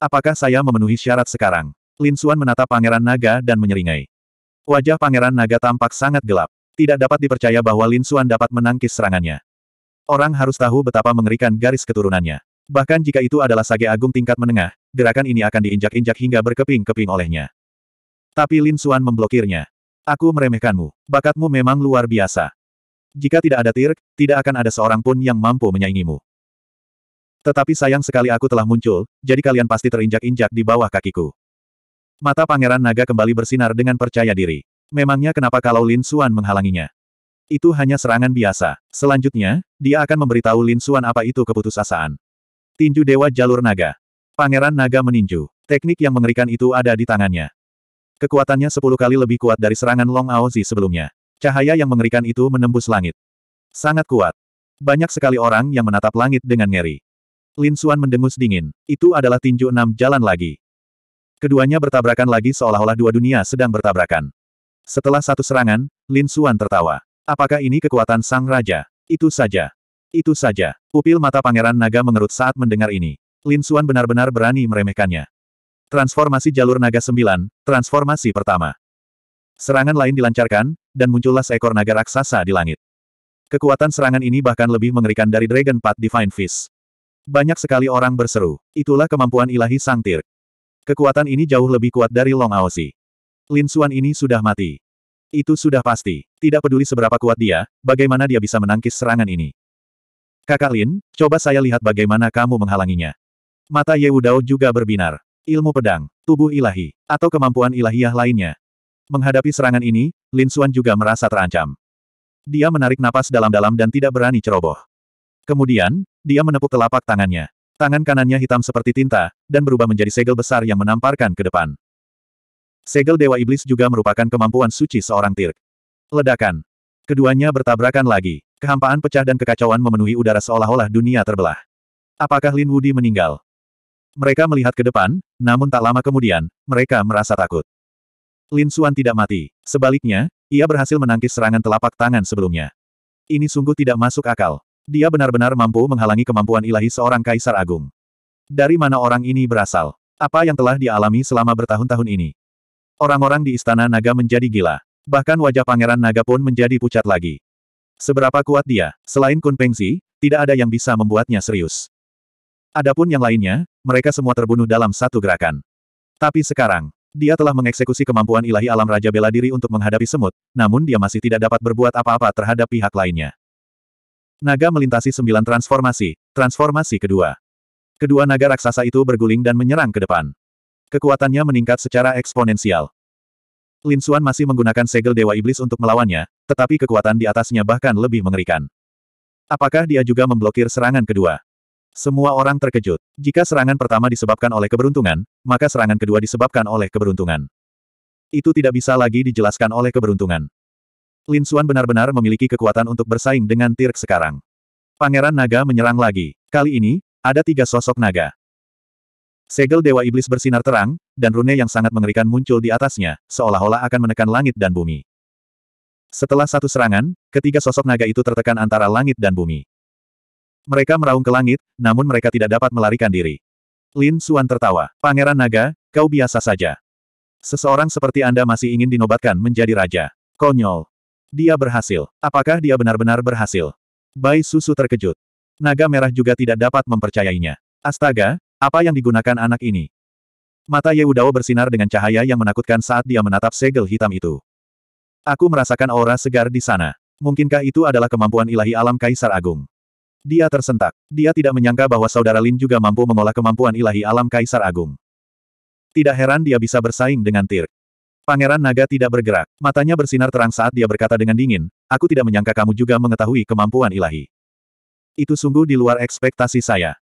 Apakah saya memenuhi syarat sekarang? Lin Xuan menatap Pangeran Naga dan menyeringai. Wajah Pangeran Naga tampak sangat gelap. Tidak dapat dipercaya bahwa Lin Xuan dapat menangkis serangannya. Orang harus tahu betapa mengerikan garis keturunannya. Bahkan jika itu adalah sage agung tingkat menengah, gerakan ini akan diinjak-injak hingga berkeping-keping olehnya. Tapi Lin Xuan memblokirnya. Aku meremehkanmu. Bakatmu memang luar biasa. Jika tidak ada tir, tidak akan ada seorang pun yang mampu menyaingimu. Tetapi sayang sekali aku telah muncul, jadi kalian pasti terinjak-injak di bawah kakiku. Mata Pangeran Naga kembali bersinar dengan percaya diri. Memangnya kenapa kalau Lin Xuan menghalanginya? Itu hanya serangan biasa. Selanjutnya, dia akan memberitahu Lin Suan apa itu keputusasaan. Tinju Dewa Jalur Naga. Pangeran Naga meninju. Teknik yang mengerikan itu ada di tangannya. Kekuatannya sepuluh kali lebih kuat dari serangan Long Aozi sebelumnya. Cahaya yang mengerikan itu menembus langit. Sangat kuat. Banyak sekali orang yang menatap langit dengan ngeri. Lin Suan mendengus dingin. Itu adalah tinju enam jalan lagi. Keduanya bertabrakan lagi seolah-olah dua dunia sedang bertabrakan. Setelah satu serangan, Lin Suan tertawa. Apakah ini kekuatan sang raja? Itu saja. Itu saja. Pupil mata Pangeran Naga mengerut saat mendengar ini. Lin Suan benar-benar berani meremehkannya. Transformasi jalur naga sembilan, transformasi pertama. Serangan lain dilancarkan, dan muncullah seekor naga raksasa di langit. Kekuatan serangan ini bahkan lebih mengerikan dari Dragon Path Divine Fist. Banyak sekali orang berseru. Itulah kemampuan ilahi Sang Tir. Kekuatan ini jauh lebih kuat dari Long Aosi. Lin Suan ini sudah mati. Itu sudah pasti. Tidak peduli seberapa kuat dia, bagaimana dia bisa menangkis serangan ini. Kakak Lin, coba saya lihat bagaimana kamu menghalanginya. Mata Ye Wudao juga berbinar. Ilmu pedang, tubuh ilahi, atau kemampuan ilahiyah lainnya. Menghadapi serangan ini, Lin Suan juga merasa terancam. Dia menarik napas dalam-dalam dan tidak berani ceroboh. Kemudian, dia menepuk telapak tangannya. Tangan kanannya hitam seperti tinta, dan berubah menjadi segel besar yang menamparkan ke depan. Segel Dewa Iblis juga merupakan kemampuan suci seorang Tirk. Ledakan. Keduanya bertabrakan lagi. Kehampaan pecah dan kekacauan memenuhi udara seolah-olah dunia terbelah. Apakah Lin Wudi meninggal? Mereka melihat ke depan, namun tak lama kemudian, mereka merasa takut. Lin Xuan tidak mati. Sebaliknya, ia berhasil menangkis serangan telapak tangan sebelumnya. Ini sungguh tidak masuk akal. Dia benar-benar mampu menghalangi kemampuan ilahi seorang kaisar agung. Dari mana orang ini berasal? Apa yang telah dialami selama bertahun-tahun ini? Orang-orang di istana naga menjadi gila. Bahkan wajah pangeran naga pun menjadi pucat lagi. Seberapa kuat dia, selain Kun Pengzi, tidak ada yang bisa membuatnya serius. Adapun yang lainnya, mereka semua terbunuh dalam satu gerakan. Tapi sekarang, dia telah mengeksekusi kemampuan ilahi alam Raja Bela Diri untuk menghadapi semut, namun dia masih tidak dapat berbuat apa-apa terhadap pihak lainnya. Naga melintasi sembilan transformasi, transformasi kedua. Kedua naga raksasa itu berguling dan menyerang ke depan. Kekuatannya meningkat secara eksponensial. Lin Xuan masih menggunakan segel Dewa Iblis untuk melawannya, tetapi kekuatan di atasnya bahkan lebih mengerikan. Apakah dia juga memblokir serangan kedua? Semua orang terkejut. Jika serangan pertama disebabkan oleh keberuntungan, maka serangan kedua disebabkan oleh keberuntungan. Itu tidak bisa lagi dijelaskan oleh keberuntungan. Lin Xuan benar-benar memiliki kekuatan untuk bersaing dengan Tirk sekarang. Pangeran Naga menyerang lagi. Kali ini, ada tiga sosok naga. Segel Dewa Iblis bersinar terang, dan rune yang sangat mengerikan muncul di atasnya, seolah-olah akan menekan langit dan bumi. Setelah satu serangan, ketiga sosok naga itu tertekan antara langit dan bumi. Mereka meraung ke langit, namun mereka tidak dapat melarikan diri. Lin Xuan tertawa. Pangeran Naga, kau biasa saja. Seseorang seperti Anda masih ingin dinobatkan menjadi raja. Konyol. Dia berhasil. Apakah dia benar-benar berhasil? Bai Susu terkejut. Naga merah juga tidak dapat mempercayainya. Astaga, apa yang digunakan anak ini? Mata Udao bersinar dengan cahaya yang menakutkan saat dia menatap segel hitam itu. Aku merasakan aura segar di sana. Mungkinkah itu adalah kemampuan ilahi alam Kaisar Agung? Dia tersentak. Dia tidak menyangka bahwa saudara Lin juga mampu mengolah kemampuan ilahi alam Kaisar Agung. Tidak heran dia bisa bersaing dengan Tirk. Pangeran Naga tidak bergerak. Matanya bersinar terang saat dia berkata dengan dingin, aku tidak menyangka kamu juga mengetahui kemampuan ilahi. Itu sungguh di luar ekspektasi saya.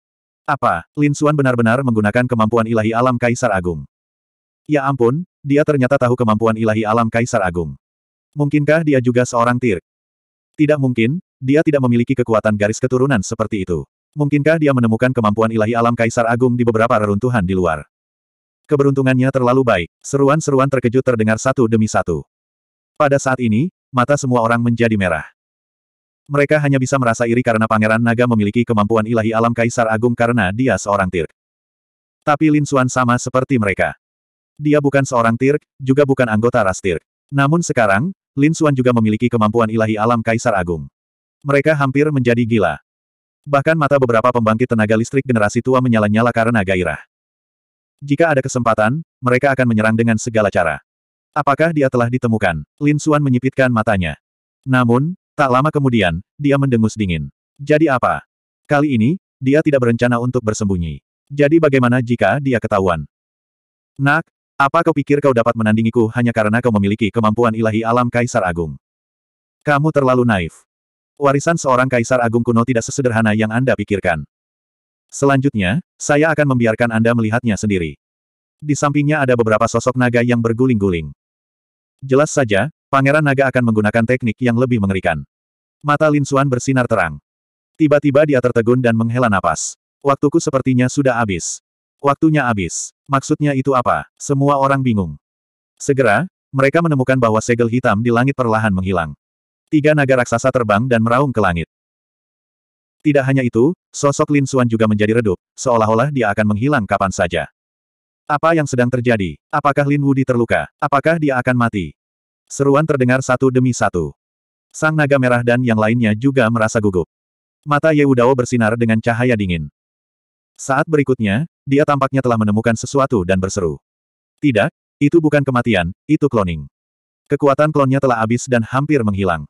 Apa, Lin Xuan benar-benar menggunakan kemampuan ilahi alam Kaisar Agung? Ya ampun, dia ternyata tahu kemampuan ilahi alam Kaisar Agung. Mungkinkah dia juga seorang tir? Tidak mungkin, dia tidak memiliki kekuatan garis keturunan seperti itu. Mungkinkah dia menemukan kemampuan ilahi alam Kaisar Agung di beberapa reruntuhan di luar? Keberuntungannya terlalu baik, seruan-seruan terkejut terdengar satu demi satu. Pada saat ini, mata semua orang menjadi merah. Mereka hanya bisa merasa iri karena Pangeran Naga memiliki kemampuan ilahi alam Kaisar Agung karena dia seorang Tirk. Tapi Lin Suan sama seperti mereka. Dia bukan seorang Tirk, juga bukan anggota ras Tirk. Namun sekarang, Lin Suan juga memiliki kemampuan ilahi alam Kaisar Agung. Mereka hampir menjadi gila. Bahkan mata beberapa pembangkit tenaga listrik generasi tua menyala-nyala karena gairah. Jika ada kesempatan, mereka akan menyerang dengan segala cara. Apakah dia telah ditemukan? Lin Suan menyipitkan matanya. Namun, tak lama kemudian, dia mendengus dingin. Jadi apa? Kali ini, dia tidak berencana untuk bersembunyi. Jadi bagaimana jika dia ketahuan? Nak, apa kau pikir kau dapat menandingiku hanya karena kau memiliki kemampuan ilahi alam Kaisar Agung? Kamu terlalu naif. Warisan seorang Kaisar Agung kuno tidak sesederhana yang Anda pikirkan. Selanjutnya, saya akan membiarkan Anda melihatnya sendiri. Di sampingnya ada beberapa sosok naga yang berguling-guling. Jelas saja, Pangeran Naga akan menggunakan teknik yang lebih mengerikan. Mata Lin Xuan bersinar terang. Tiba-tiba dia tertegun dan menghela napas. Waktuku sepertinya sudah habis. Waktunya habis. Maksudnya itu apa? Semua orang bingung. Segera, mereka menemukan bahwa segel hitam di langit perlahan menghilang. Tiga naga raksasa terbang dan meraung ke langit. Tidak hanya itu, sosok Lin Suan juga menjadi redup, seolah-olah dia akan menghilang kapan saja. Apa yang sedang terjadi? Apakah Lin Wudi terluka? Apakah dia akan mati? Seruan terdengar satu demi satu. Sang naga merah dan yang lainnya juga merasa gugup. Mata Ye Wudao bersinar dengan cahaya dingin. Saat berikutnya, dia tampaknya telah menemukan sesuatu dan berseru. Tidak, itu bukan kematian, itu kloning. Kekuatan klonnya telah habis dan hampir menghilang.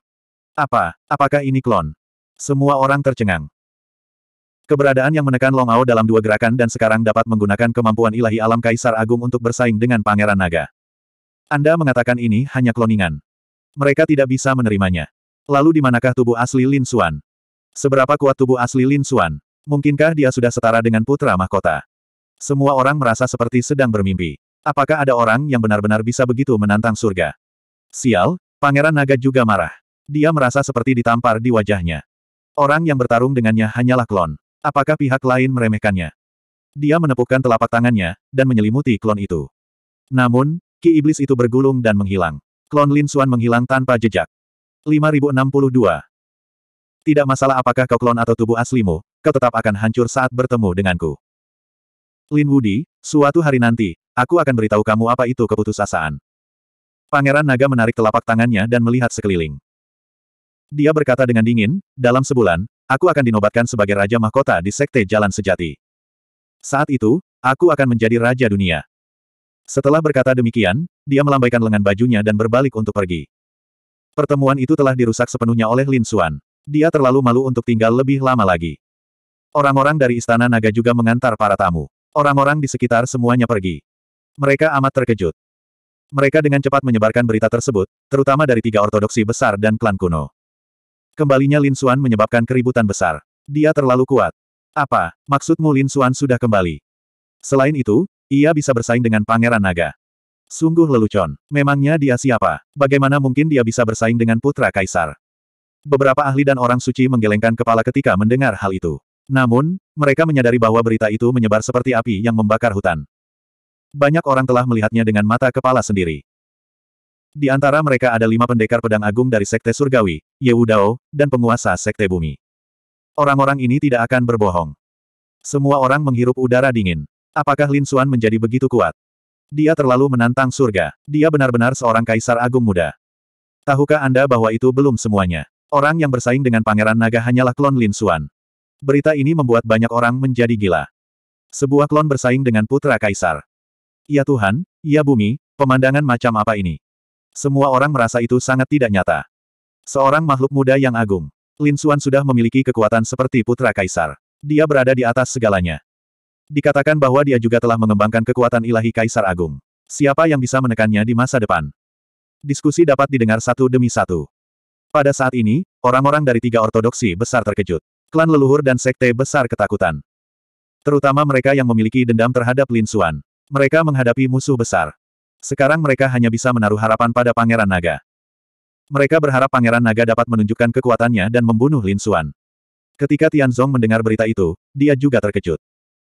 Apa? Apakah ini klon? Semua orang tercengang. Keberadaan yang menekan Long Ao dalam dua gerakan dan sekarang dapat menggunakan kemampuan ilahi alam Kaisar Agung untuk bersaing dengan Pangeran Naga. Anda mengatakan ini hanya kloningan. Mereka tidak bisa menerimanya. Lalu di manakah tubuh asli Lin Xuan? Seberapa kuat tubuh asli Lin Xuan? Mungkinkah dia sudah setara dengan putra mahkota? Semua orang merasa seperti sedang bermimpi. Apakah ada orang yang benar-benar bisa begitu menantang surga? Sial, Pangeran Naga juga marah. Dia merasa seperti ditampar di wajahnya. Orang yang bertarung dengannya hanyalah klon. Apakah pihak lain meremehkannya? Dia menepukkan telapak tangannya, dan menyelimuti klon itu. Namun, ki iblis itu bergulung dan menghilang. Klon Lin Suan menghilang tanpa jejak. 5062 Tidak masalah apakah kau klon atau tubuh aslimu, kau tetap akan hancur saat bertemu denganku. Lin Wudi, suatu hari nanti, aku akan beritahu kamu apa itu keputusasaan. Pangeran Naga menarik telapak tangannya dan melihat sekeliling. Dia berkata dengan dingin, dalam sebulan, aku akan dinobatkan sebagai Raja Mahkota di Sekte Jalan Sejati. Saat itu, aku akan menjadi Raja Dunia. Setelah berkata demikian, dia melambaikan lengan bajunya dan berbalik untuk pergi. Pertemuan itu telah dirusak sepenuhnya oleh Lin Xuan. Dia terlalu malu untuk tinggal lebih lama lagi. Orang-orang dari Istana Naga juga mengantar para tamu. Orang-orang di sekitar semuanya pergi. Mereka amat terkejut. Mereka dengan cepat menyebarkan berita tersebut, terutama dari tiga ortodoksi besar dan klan kuno. Kembalinya Lin Xuan menyebabkan keributan besar. Dia terlalu kuat. Apa, maksudmu Lin Xuan sudah kembali? Selain itu, ia bisa bersaing dengan Pangeran Naga. Sungguh lelucon. Memangnya dia siapa? Bagaimana mungkin dia bisa bersaing dengan Putra Kaisar? Beberapa ahli dan orang suci menggelengkan kepala ketika mendengar hal itu. Namun, mereka menyadari bahwa berita itu menyebar seperti api yang membakar hutan. Banyak orang telah melihatnya dengan mata kepala sendiri. Di antara mereka ada lima pendekar pedang agung dari Sekte Surgawi, Yehudao, dan penguasa Sekte Bumi. Orang-orang ini tidak akan berbohong. Semua orang menghirup udara dingin. Apakah Lin Xuan menjadi begitu kuat? Dia terlalu menantang surga. Dia benar-benar seorang kaisar agung muda. Tahukah Anda bahwa itu belum semuanya? Orang yang bersaing dengan pangeran naga hanyalah klon Lin Xuan. Berita ini membuat banyak orang menjadi gila. Sebuah klon bersaing dengan putra kaisar. Ya Tuhan, ya bumi, pemandangan macam apa ini? Semua orang merasa itu sangat tidak nyata. Seorang makhluk muda yang agung. Lin Xuan sudah memiliki kekuatan seperti putra kaisar. Dia berada di atas segalanya. Dikatakan bahwa dia juga telah mengembangkan kekuatan ilahi kaisar agung. Siapa yang bisa menekannya di masa depan? Diskusi dapat didengar satu demi satu. Pada saat ini, orang-orang dari tiga ortodoksi besar terkejut. Klan leluhur dan sekte besar ketakutan. Terutama mereka yang memiliki dendam terhadap Lin Xuan. Mereka menghadapi musuh besar. Sekarang mereka hanya bisa menaruh harapan pada Pangeran Naga. Mereka berharap Pangeran Naga dapat menunjukkan kekuatannya dan membunuh Lin Xuan. Ketika Tianzong mendengar berita itu, dia juga terkejut.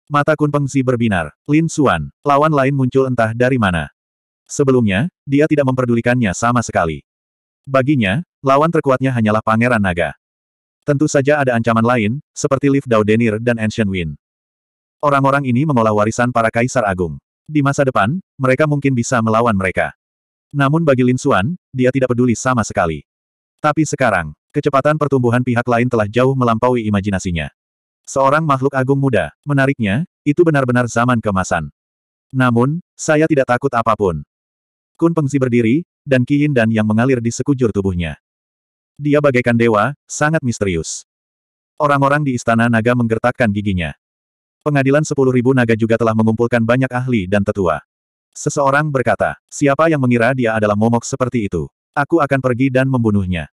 Mata Kun Zi berbinar. Lin Xuan, lawan lain muncul entah dari mana. Sebelumnya, dia tidak memperdulikannya sama sekali. Baginya, lawan terkuatnya hanyalah Pangeran Naga. Tentu saja ada ancaman lain, seperti Liv Daudenir dan Ancient Wind. Orang-orang ini mengolah warisan para kaisar agung. Di masa depan, mereka mungkin bisa melawan mereka. Namun bagi Lin Xuan, dia tidak peduli sama sekali. Tapi sekarang, kecepatan pertumbuhan pihak lain telah jauh melampaui imajinasinya. Seorang makhluk agung muda, menariknya, itu benar-benar zaman kemasan. Namun, saya tidak takut apapun. Kun Pengzi berdiri, dan Yin dan yang mengalir di sekujur tubuhnya. Dia bagaikan dewa, sangat misterius. Orang-orang di istana naga menggertakkan giginya. Pengadilan sepuluh ribu naga juga telah mengumpulkan banyak ahli dan tetua. Seseorang berkata, siapa yang mengira dia adalah momok seperti itu? Aku akan pergi dan membunuhnya.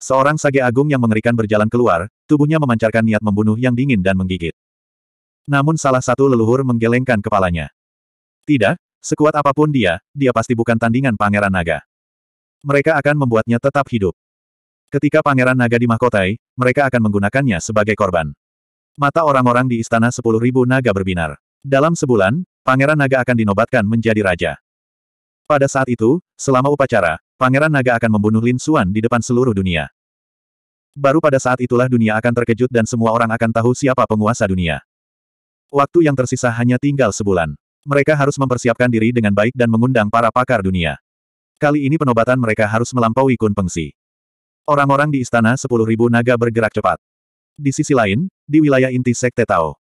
Seorang sage agung yang mengerikan berjalan keluar, tubuhnya memancarkan niat membunuh yang dingin dan menggigit. Namun salah satu leluhur menggelengkan kepalanya. Tidak, sekuat apapun dia, dia pasti bukan tandingan Pangeran Naga. Mereka akan membuatnya tetap hidup. Ketika Pangeran Naga dimahkotai, mereka akan menggunakannya sebagai korban. Mata orang-orang di istana sepuluh ribu naga berbinar. Dalam sebulan, Pangeran Naga akan dinobatkan menjadi raja. Pada saat itu, selama upacara, Pangeran Naga akan membunuh Lin Xuan di depan seluruh dunia. Baru pada saat itulah dunia akan terkejut dan semua orang akan tahu siapa penguasa dunia. Waktu yang tersisa hanya tinggal sebulan. Mereka harus mempersiapkan diri dengan baik dan mengundang para pakar dunia. Kali ini penobatan mereka harus melampaui Kun Pengsi. Orang-orang di istana sepuluh ribu naga bergerak cepat. Di sisi lain, di wilayah inti Sekte Tao.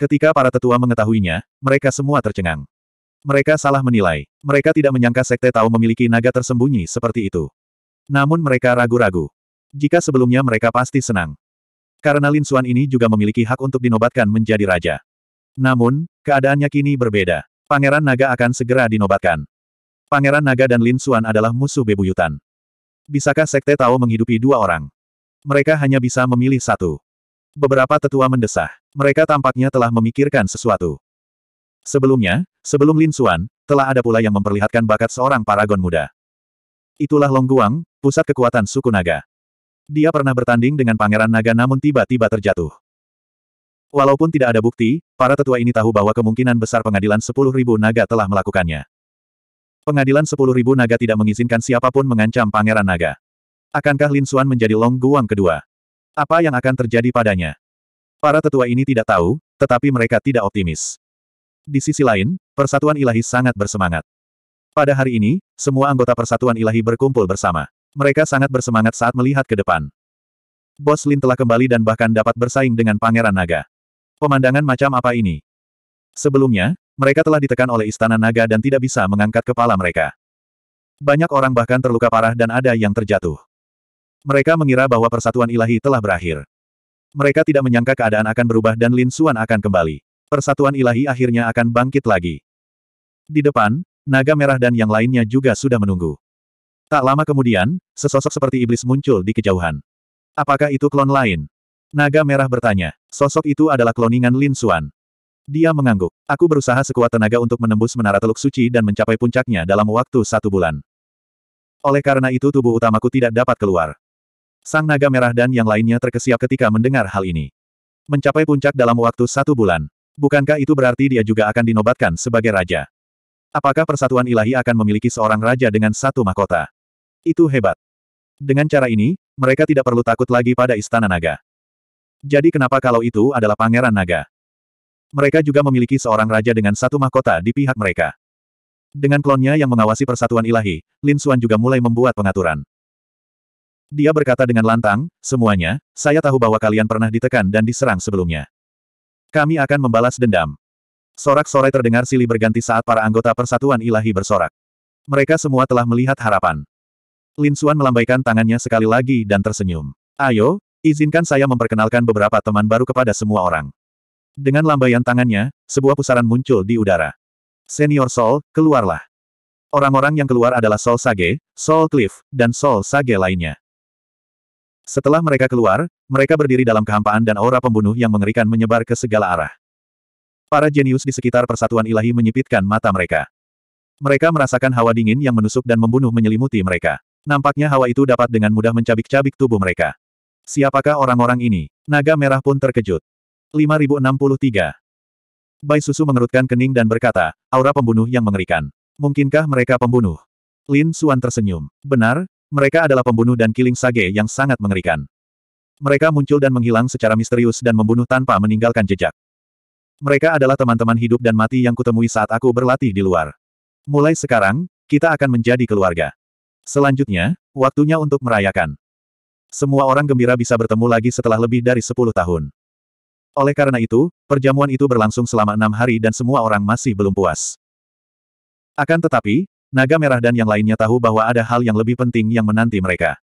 Ketika para tetua mengetahuinya, mereka semua tercengang. Mereka salah menilai. Mereka tidak menyangka Sekte Tao memiliki naga tersembunyi seperti itu. Namun mereka ragu-ragu. Jika sebelumnya mereka pasti senang. Karena Lin Xuan ini juga memiliki hak untuk dinobatkan menjadi raja. Namun, keadaannya kini berbeda. Pangeran Naga akan segera dinobatkan. Pangeran Naga dan Lin Xuan adalah musuh bebuyutan. Bisakah Sekte Tao menghidupi dua orang? Mereka hanya bisa memilih satu. Beberapa tetua mendesah. Mereka tampaknya telah memikirkan sesuatu. Sebelumnya, sebelum Lin Xuan, telah ada pula yang memperlihatkan bakat seorang paragon muda. Itulah Long Guang, pusat kekuatan suku naga. Dia pernah bertanding dengan pangeran naga namun tiba-tiba terjatuh. Walaupun tidak ada bukti, para tetua ini tahu bahwa kemungkinan besar pengadilan sepuluh ribu naga telah melakukannya. Pengadilan sepuluh ribu naga tidak mengizinkan siapapun mengancam pangeran naga. Akankah Lin Xuan menjadi Long Guang kedua? Apa yang akan terjadi padanya? Para tetua ini tidak tahu, tetapi mereka tidak optimis. Di sisi lain, persatuan ilahi sangat bersemangat. Pada hari ini, semua anggota persatuan ilahi berkumpul bersama. Mereka sangat bersemangat saat melihat ke depan. Bos Lin telah kembali dan bahkan dapat bersaing dengan Pangeran Naga. Pemandangan macam apa ini? Sebelumnya, mereka telah ditekan oleh Istana Naga dan tidak bisa mengangkat kepala mereka. Banyak orang bahkan terluka parah dan ada yang terjatuh. Mereka mengira bahwa persatuan ilahi telah berakhir. Mereka tidak menyangka keadaan akan berubah dan Lin Xuan akan kembali. Persatuan ilahi akhirnya akan bangkit lagi. Di depan, naga merah dan yang lainnya juga sudah menunggu. Tak lama kemudian, sesosok seperti iblis muncul di kejauhan. Apakah itu klon lain? Naga merah bertanya. Sosok itu adalah kloningan Lin Xuan. Dia mengangguk. Aku berusaha sekuat tenaga untuk menembus menara teluk suci dan mencapai puncaknya dalam waktu satu bulan. Oleh karena itu tubuh utamaku tidak dapat keluar. Sang naga merah dan yang lainnya terkesiap ketika mendengar hal ini. Mencapai puncak dalam waktu satu bulan. Bukankah itu berarti dia juga akan dinobatkan sebagai raja? Apakah persatuan ilahi akan memiliki seorang raja dengan satu mahkota? Itu hebat. Dengan cara ini, mereka tidak perlu takut lagi pada istana naga. Jadi kenapa kalau itu adalah pangeran naga? Mereka juga memiliki seorang raja dengan satu mahkota di pihak mereka. Dengan klonnya yang mengawasi persatuan ilahi, Lin Xuan juga mulai membuat pengaturan. Dia berkata dengan lantang, semuanya, saya tahu bahwa kalian pernah ditekan dan diserang sebelumnya. Kami akan membalas dendam. Sorak-sorai terdengar silih berganti saat para anggota persatuan ilahi bersorak. Mereka semua telah melihat harapan. Lin Xuan melambaikan tangannya sekali lagi dan tersenyum. Ayo, izinkan saya memperkenalkan beberapa teman baru kepada semua orang. Dengan lambaian tangannya, sebuah pusaran muncul di udara. Senior Sol, keluarlah. Orang-orang yang keluar adalah Sol Sage, Sol Cliff, dan Sol Sage lainnya. Setelah mereka keluar, mereka berdiri dalam kehampaan dan aura pembunuh yang mengerikan menyebar ke segala arah. Para jenius di sekitar persatuan ilahi menyipitkan mata mereka. Mereka merasakan hawa dingin yang menusuk dan membunuh menyelimuti mereka. Nampaknya hawa itu dapat dengan mudah mencabik-cabik tubuh mereka. Siapakah orang-orang ini? Naga merah pun terkejut. 5063. Bai Susu mengerutkan kening dan berkata, aura pembunuh yang mengerikan. Mungkinkah mereka pembunuh? Lin Suan tersenyum. Benar, mereka adalah pembunuh dan killing sage yang sangat mengerikan. Mereka muncul dan menghilang secara misterius dan membunuh tanpa meninggalkan jejak. Mereka adalah teman-teman hidup dan mati yang kutemui saat aku berlatih di luar. Mulai sekarang, kita akan menjadi keluarga. Selanjutnya, waktunya untuk merayakan. Semua orang gembira bisa bertemu lagi setelah lebih dari 10 tahun. Oleh karena itu, perjamuan itu berlangsung selama enam hari dan semua orang masih belum puas. Akan tetapi, Naga Merah dan yang lainnya tahu bahwa ada hal yang lebih penting yang menanti mereka.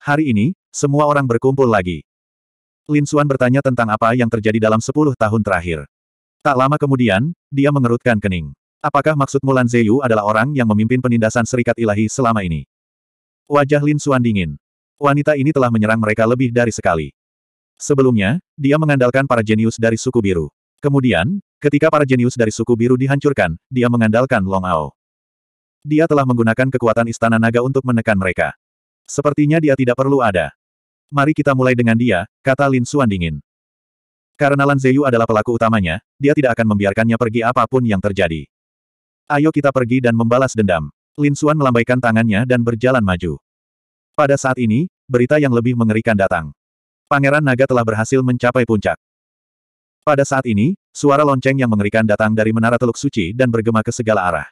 Hari ini, semua orang berkumpul lagi. Lin Xuan bertanya tentang apa yang terjadi dalam sepuluh tahun terakhir. Tak lama kemudian, dia mengerutkan kening. Apakah maksud Mulan Zeyu adalah orang yang memimpin penindasan serikat ilahi selama ini? Wajah Lin Xuan dingin. Wanita ini telah menyerang mereka lebih dari sekali. Sebelumnya, dia mengandalkan para jenius dari suku biru. Kemudian, ketika para jenius dari suku biru dihancurkan, dia mengandalkan Long Ao. Dia telah menggunakan kekuatan istana naga untuk menekan mereka. Sepertinya dia tidak perlu ada. Mari kita mulai dengan dia, kata Lin Xuan dingin. Karena Lan Zeyu adalah pelaku utamanya, dia tidak akan membiarkannya pergi apapun yang terjadi. Ayo kita pergi dan membalas dendam. Lin Xuan melambaikan tangannya dan berjalan maju. Pada saat ini, berita yang lebih mengerikan datang. Pangeran Naga telah berhasil mencapai puncak. Pada saat ini, suara lonceng yang mengerikan datang dari Menara Teluk Suci dan bergema ke segala arah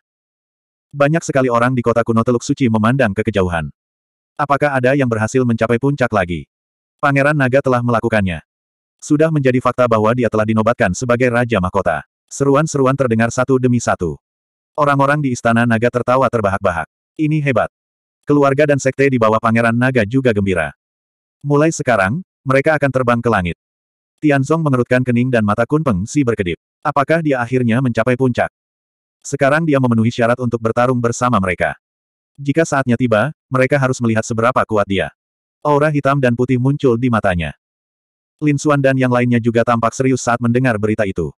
banyak sekali orang di kota kuno Teluk Suci memandang ke kejauhan. Apakah ada yang berhasil mencapai puncak lagi? Pangeran Naga telah melakukannya. Sudah menjadi fakta bahwa dia telah dinobatkan sebagai Raja Mahkota. Seruan-seruan terdengar satu demi satu. Orang-orang di Istana Naga tertawa terbahak-bahak. Ini hebat. Keluarga dan sekte di bawah Pangeran Naga juga gembira. Mulai sekarang, mereka akan terbang ke langit. Tianzong mengerutkan kening dan mata Kunpeng Si berkedip. Apakah dia akhirnya mencapai puncak? Sekarang dia memenuhi syarat untuk bertarung bersama mereka. Jika saatnya tiba, mereka harus melihat seberapa kuat dia. Aura hitam dan putih muncul di matanya. Lin Xuan dan yang lainnya juga tampak serius saat mendengar berita itu.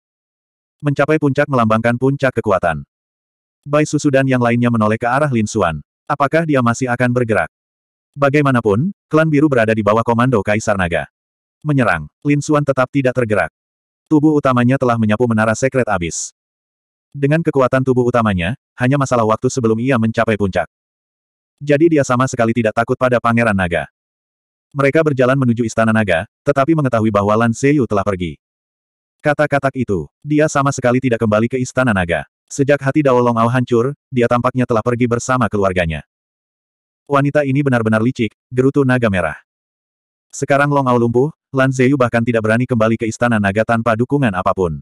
Mencapai puncak melambangkan puncak kekuatan. Bai Susu dan yang lainnya menoleh ke arah Lin Xuan. Apakah dia masih akan bergerak? Bagaimanapun, klan biru berada di bawah komando Kaisar Naga. Menyerang, Lin Xuan tetap tidak tergerak. Tubuh utamanya telah menyapu menara sekret abis. Dengan kekuatan tubuh utamanya, hanya masalah waktu sebelum ia mencapai puncak. Jadi dia sama sekali tidak takut pada Pangeran Naga. Mereka berjalan menuju Istana Naga, tetapi mengetahui bahwa Lan Seiyu telah pergi. Kata-kata itu, dia sama sekali tidak kembali ke Istana Naga. Sejak hati Dao Long Ao hancur, dia tampaknya telah pergi bersama keluarganya. Wanita ini benar-benar licik, gerutu naga merah. Sekarang Long Ao lumpuh, Lan Zeyu bahkan tidak berani kembali ke Istana Naga tanpa dukungan apapun.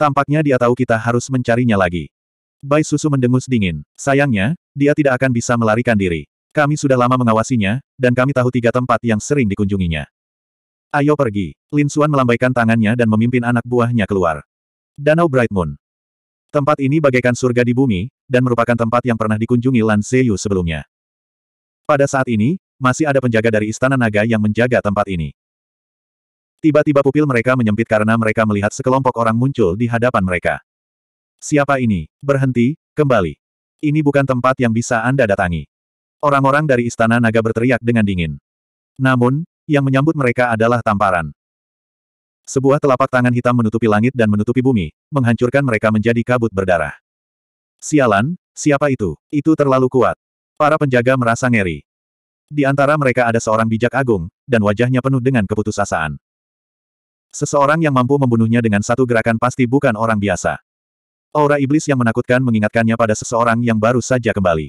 Tampaknya dia tahu kita harus mencarinya lagi. Bai Susu mendengus dingin. Sayangnya, dia tidak akan bisa melarikan diri. Kami sudah lama mengawasinya, dan kami tahu tiga tempat yang sering dikunjunginya. Ayo pergi. Lin Xuan melambaikan tangannya dan memimpin anak buahnya keluar. Danau Bright Moon. Tempat ini bagaikan surga di bumi, dan merupakan tempat yang pernah dikunjungi Lan Zeyu sebelumnya. Pada saat ini, masih ada penjaga dari Istana Naga yang menjaga tempat ini. Tiba-tiba pupil mereka menyempit karena mereka melihat sekelompok orang muncul di hadapan mereka. Siapa ini? Berhenti, kembali. Ini bukan tempat yang bisa Anda datangi. Orang-orang dari Istana Naga berteriak dengan dingin. Namun, yang menyambut mereka adalah tamparan. Sebuah telapak tangan hitam menutupi langit dan menutupi bumi, menghancurkan mereka menjadi kabut berdarah. Sialan, siapa itu? Itu terlalu kuat. Para penjaga merasa ngeri. Di antara mereka ada seorang bijak agung, dan wajahnya penuh dengan keputusasaan. Seseorang yang mampu membunuhnya dengan satu gerakan pasti bukan orang biasa. Aura iblis yang menakutkan mengingatkannya pada seseorang yang baru saja kembali.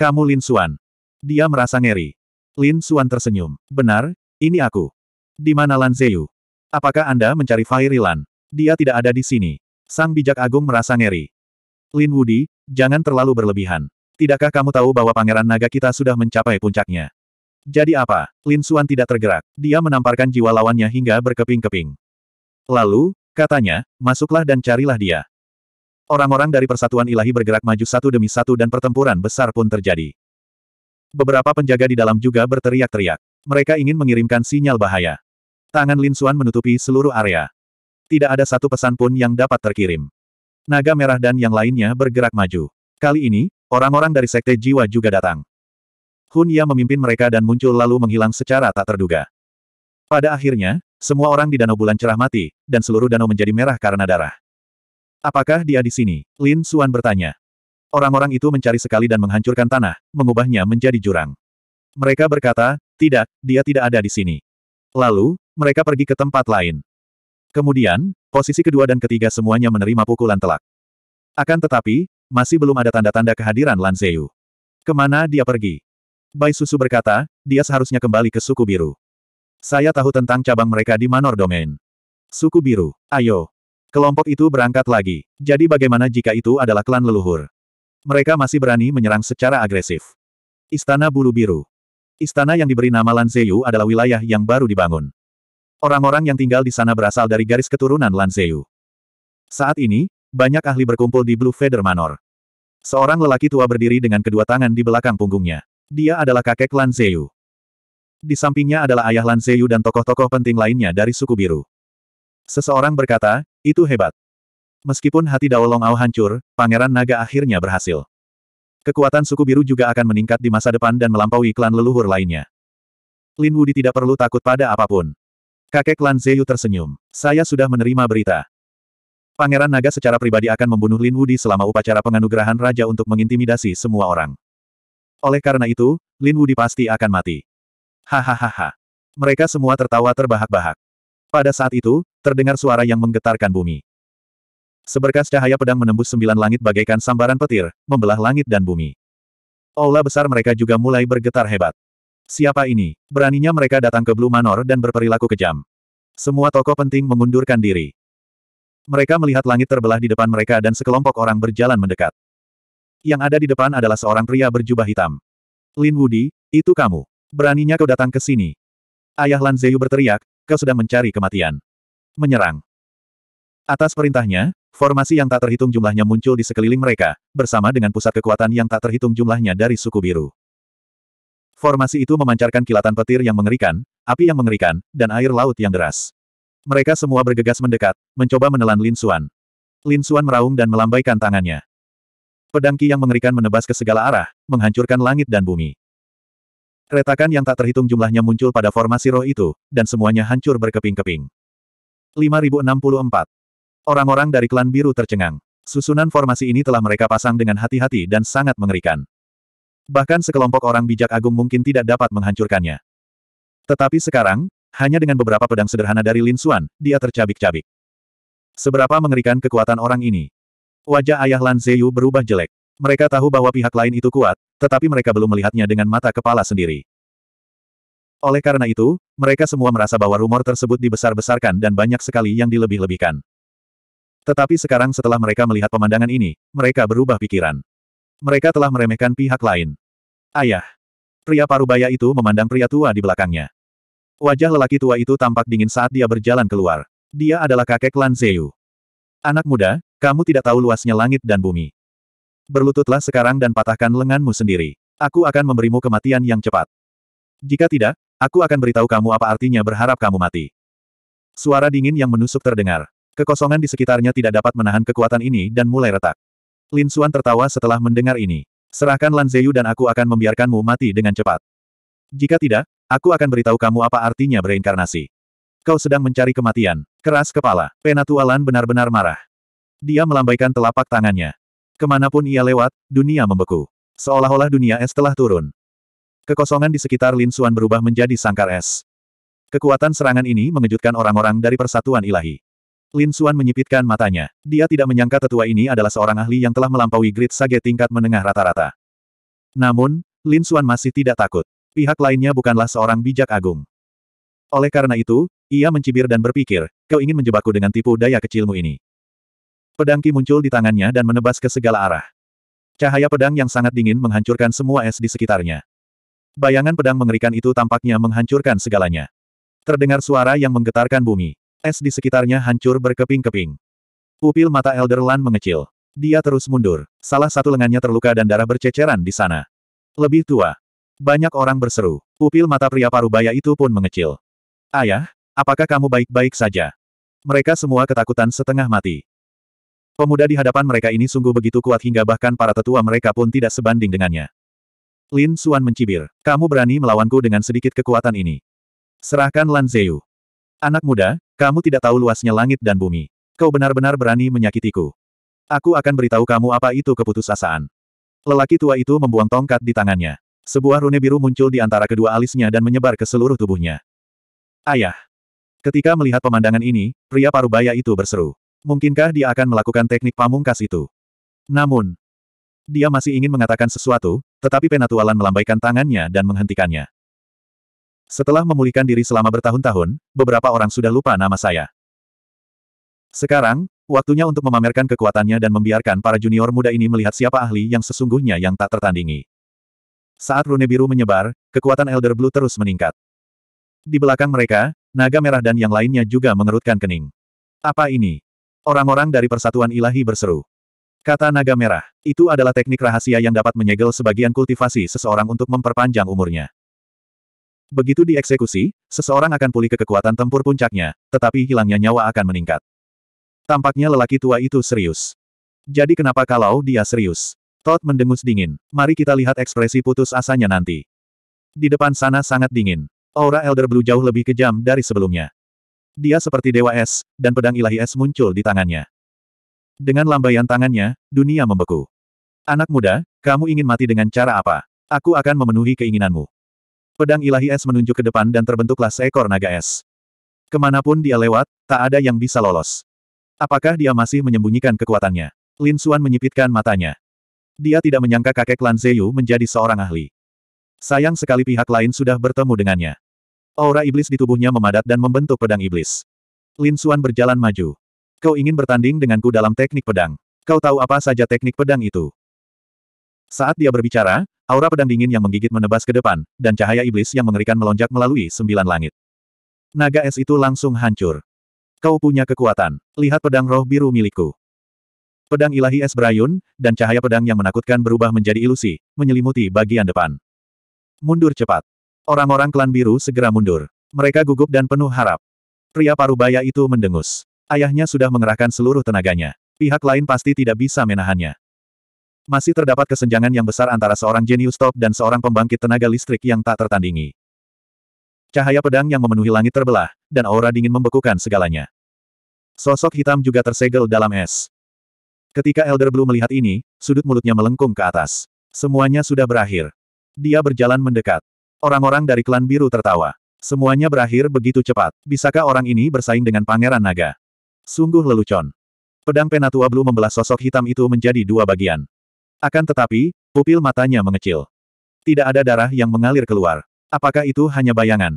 Kamu Lin Suan. Dia merasa ngeri. Lin Suan tersenyum. Benar, ini aku. Di mana Lan Zeyu? Apakah Anda mencari Fairy Lan? Dia tidak ada di sini. Sang bijak agung merasa ngeri. Lin Wudi, jangan terlalu berlebihan. Tidakkah kamu tahu bahwa pangeran naga kita sudah mencapai puncaknya? Jadi apa? Lin Suan tidak tergerak. Dia menamparkan jiwa lawannya hingga berkeping-keping. Lalu, katanya, masuklah dan carilah dia. Orang-orang dari persatuan ilahi bergerak maju satu demi satu dan pertempuran besar pun terjadi. Beberapa penjaga di dalam juga berteriak-teriak. Mereka ingin mengirimkan sinyal bahaya. Tangan Lin Suan menutupi seluruh area. Tidak ada satu pesan pun yang dapat terkirim. Naga merah dan yang lainnya bergerak maju. Kali ini, orang-orang dari Sekte Jiwa juga datang. Hun Ya memimpin mereka dan muncul lalu menghilang secara tak terduga. Pada akhirnya, semua orang di Danau Bulan Cerah mati, dan seluruh danau menjadi merah karena darah. Apakah dia di sini? Lin Suan bertanya. Orang-orang itu mencari sekali dan menghancurkan tanah, mengubahnya menjadi jurang. Mereka berkata, tidak, dia tidak ada di sini. Lalu, mereka pergi ke tempat lain. Kemudian, posisi kedua dan ketiga semuanya menerima pukulan telak. Akan tetapi, masih belum ada tanda-tanda kehadiran Lan Zeyu. Kemana dia pergi? Bai Susu berkata, dia seharusnya kembali ke suku biru. Saya tahu tentang cabang mereka di Manor Domain. Suku biru, ayo. Kelompok itu berangkat lagi. Jadi bagaimana jika itu adalah klan leluhur? Mereka masih berani menyerang secara agresif. Istana Bulu Biru. Istana yang diberi nama Lanzeyu adalah wilayah yang baru dibangun. Orang-orang yang tinggal di sana berasal dari garis keturunan Lanzeyu. Saat ini, banyak ahli berkumpul di Blue Feather Manor. Seorang lelaki tua berdiri dengan kedua tangan di belakang punggungnya. Dia adalah kakek Lan Zeyu. Di sampingnya adalah ayah Lan Zeyu dan tokoh-tokoh penting lainnya dari suku biru. Seseorang berkata, itu hebat. Meskipun hati Dao Long Ao hancur, Pangeran Naga akhirnya berhasil. Kekuatan suku biru juga akan meningkat di masa depan dan melampaui klan leluhur lainnya. Lin Wudi tidak perlu takut pada apapun. Kakek Lan Zeyu tersenyum. Saya sudah menerima berita. Pangeran Naga secara pribadi akan membunuh Lin Wudi selama upacara penganugerahan raja untuk mengintimidasi semua orang. Oleh karena itu, Lin Wudi pasti akan mati. Hahaha. Mereka semua tertawa terbahak-bahak. Pada saat itu, terdengar suara yang menggetarkan bumi. Seberkas cahaya pedang menembus sembilan langit bagaikan sambaran petir, membelah langit dan bumi. Aula besar mereka juga mulai bergetar hebat. Siapa ini? Beraninya mereka datang ke Blue Manor dan berperilaku kejam. Semua tokoh penting mengundurkan diri. Mereka melihat langit terbelah di depan mereka dan sekelompok orang berjalan mendekat. Yang ada di depan adalah seorang pria berjubah hitam. Lin Wudi, itu kamu. Beraninya kau datang ke sini. Ayah Lan Zeyu berteriak, kau sedang mencari kematian. Menyerang. Atas perintahnya, formasi yang tak terhitung jumlahnya muncul di sekeliling mereka, bersama dengan pusat kekuatan yang tak terhitung jumlahnya dari suku biru. Formasi itu memancarkan kilatan petir yang mengerikan, api yang mengerikan, dan air laut yang deras. Mereka semua bergegas mendekat, mencoba menelan Lin Xuan. Lin Xuan meraung dan melambaikan tangannya. Pedang Ki yang mengerikan menebas ke segala arah, menghancurkan langit dan bumi. Retakan yang tak terhitung jumlahnya muncul pada formasi roh itu, dan semuanya hancur berkeping-keping. 5064. Orang-orang dari klan biru tercengang. Susunan formasi ini telah mereka pasang dengan hati-hati dan sangat mengerikan. Bahkan sekelompok orang bijak agung mungkin tidak dapat menghancurkannya. Tetapi sekarang, hanya dengan beberapa pedang sederhana dari Lin Xuan, dia tercabik-cabik. Seberapa mengerikan kekuatan orang ini. Wajah ayah Lan Zeyu berubah jelek. Mereka tahu bahwa pihak lain itu kuat, tetapi mereka belum melihatnya dengan mata kepala sendiri. Oleh karena itu, mereka semua merasa bahwa rumor tersebut dibesar-besarkan dan banyak sekali yang dilebih-lebihkan. Tetapi sekarang setelah mereka melihat pemandangan ini, mereka berubah pikiran. Mereka telah meremehkan pihak lain. Ayah. Pria parubaya itu memandang pria tua di belakangnya. Wajah lelaki tua itu tampak dingin saat dia berjalan keluar. Dia adalah kakek Lan Zeyu. Anak muda, kamu tidak tahu luasnya langit dan bumi. Berlututlah sekarang dan patahkan lenganmu sendiri. Aku akan memberimu kematian yang cepat. Jika tidak, aku akan beritahu kamu apa artinya berharap kamu mati. Suara dingin yang menusuk terdengar. Kekosongan di sekitarnya tidak dapat menahan kekuatan ini dan mulai retak. Lin Xuan tertawa setelah mendengar ini. Serahkan Lan Zeyu dan aku akan membiarkanmu mati dengan cepat. Jika tidak, aku akan beritahu kamu apa artinya bereinkarnasi. Kau sedang mencari kematian. Keras kepala. Penatua Lan benar-benar marah. Dia melambaikan telapak tangannya. Kemanapun ia lewat, dunia membeku. Seolah-olah dunia es telah turun. Kekosongan di sekitar Lin Suan berubah menjadi sangkar es. Kekuatan serangan ini mengejutkan orang-orang dari persatuan ilahi. Lin Suan menyipitkan matanya. Dia tidak menyangka tetua ini adalah seorang ahli yang telah melampaui grid sage tingkat menengah rata-rata. Namun, Lin Suan masih tidak takut. Pihak lainnya bukanlah seorang bijak agung. Oleh karena itu, ia mencibir dan berpikir, kau ingin menjebakku dengan tipu daya kecilmu ini. Pedang Ki muncul di tangannya dan menebas ke segala arah. Cahaya pedang yang sangat dingin menghancurkan semua es di sekitarnya. Bayangan pedang mengerikan itu tampaknya menghancurkan segalanya. Terdengar suara yang menggetarkan bumi. Es di sekitarnya hancur berkeping-keping. Pupil mata Elder Lan mengecil. Dia terus mundur. Salah satu lengannya terluka dan darah berceceran di sana. Lebih tua. Banyak orang berseru. Pupil mata pria parubaya itu pun mengecil. Ayah, apakah kamu baik-baik saja? Mereka semua ketakutan setengah mati. Pemuda di hadapan mereka ini sungguh begitu kuat hingga bahkan para tetua mereka pun tidak sebanding dengannya. Lin Suan mencibir. Kamu berani melawanku dengan sedikit kekuatan ini. Serahkan Lan Zeyu. Anak muda, kamu tidak tahu luasnya langit dan bumi. Kau benar-benar berani menyakitiku. Aku akan beritahu kamu apa itu keputusasaan. Lelaki tua itu membuang tongkat di tangannya. Sebuah rune biru muncul di antara kedua alisnya dan menyebar ke seluruh tubuhnya. Ayah. Ketika melihat pemandangan ini, pria parubaya itu berseru. Mungkinkah dia akan melakukan teknik pamungkas itu? Namun, dia masih ingin mengatakan sesuatu, tetapi Penatualan melambaikan tangannya dan menghentikannya. Setelah memulihkan diri selama bertahun-tahun, beberapa orang sudah lupa nama saya. Sekarang, waktunya untuk memamerkan kekuatannya dan membiarkan para junior muda ini melihat siapa ahli yang sesungguhnya yang tak tertandingi. Saat rune biru menyebar, kekuatan Elder Blue terus meningkat. Di belakang mereka, naga merah dan yang lainnya juga mengerutkan kening. Apa ini? Orang-orang dari Persatuan Ilahi berseru. Kata naga merah, itu adalah teknik rahasia yang dapat menyegel sebagian kultivasi seseorang untuk memperpanjang umurnya. Begitu dieksekusi, seseorang akan pulih ke kekuatan tempur puncaknya, tetapi hilangnya nyawa akan meningkat. Tampaknya lelaki tua itu serius. Jadi kenapa kalau dia serius? Todd mendengus dingin. Mari kita lihat ekspresi putus asanya nanti. Di depan sana sangat dingin. Aura Elder Blue jauh lebih kejam dari sebelumnya. Dia seperti dewa es, dan pedang ilahi es muncul di tangannya. Dengan lambaian tangannya, dunia membeku. Anak muda, kamu ingin mati dengan cara apa? Aku akan memenuhi keinginanmu. Pedang ilahi es menunjuk ke depan dan terbentuklah seekor naga es. Kemanapun dia lewat, tak ada yang bisa lolos. Apakah dia masih menyembunyikan kekuatannya? Lin Suan menyipitkan matanya. Dia tidak menyangka kakek Lan Zeyu menjadi seorang ahli. Sayang sekali pihak lain sudah bertemu dengannya. Aura iblis di tubuhnya memadat dan membentuk pedang iblis. Lin Suan berjalan maju. Kau ingin bertanding denganku dalam teknik pedang. Kau tahu apa saja teknik pedang itu? Saat dia berbicara, aura pedang dingin yang menggigit menebas ke depan, dan cahaya iblis yang mengerikan melonjak melalui sembilan langit. Naga es itu langsung hancur. Kau punya kekuatan. Lihat pedang roh biru milikku. Pedang ilahi es berayun, dan cahaya pedang yang menakutkan berubah menjadi ilusi, menyelimuti bagian depan. Mundur cepat. Orang-orang klan biru segera mundur. Mereka gugup dan penuh harap. Pria parubaya itu mendengus. Ayahnya sudah mengerahkan seluruh tenaganya. Pihak lain pasti tidak bisa menahannya. Masih terdapat kesenjangan yang besar antara seorang jenius top dan seorang pembangkit tenaga listrik yang tak tertandingi. Cahaya pedang yang memenuhi langit terbelah, dan aura dingin membekukan segalanya. Sosok hitam juga tersegel dalam es. Ketika Elder Blue melihat ini, sudut mulutnya melengkung ke atas. Semuanya sudah berakhir. Dia berjalan mendekat. Orang-orang dari klan biru tertawa. Semuanya berakhir begitu cepat. Bisakah orang ini bersaing dengan Pangeran Naga? Sungguh lelucon. Pedang Penatua Blue membelah sosok hitam itu menjadi dua bagian. Akan tetapi, pupil matanya mengecil. Tidak ada darah yang mengalir keluar. Apakah itu hanya bayangan?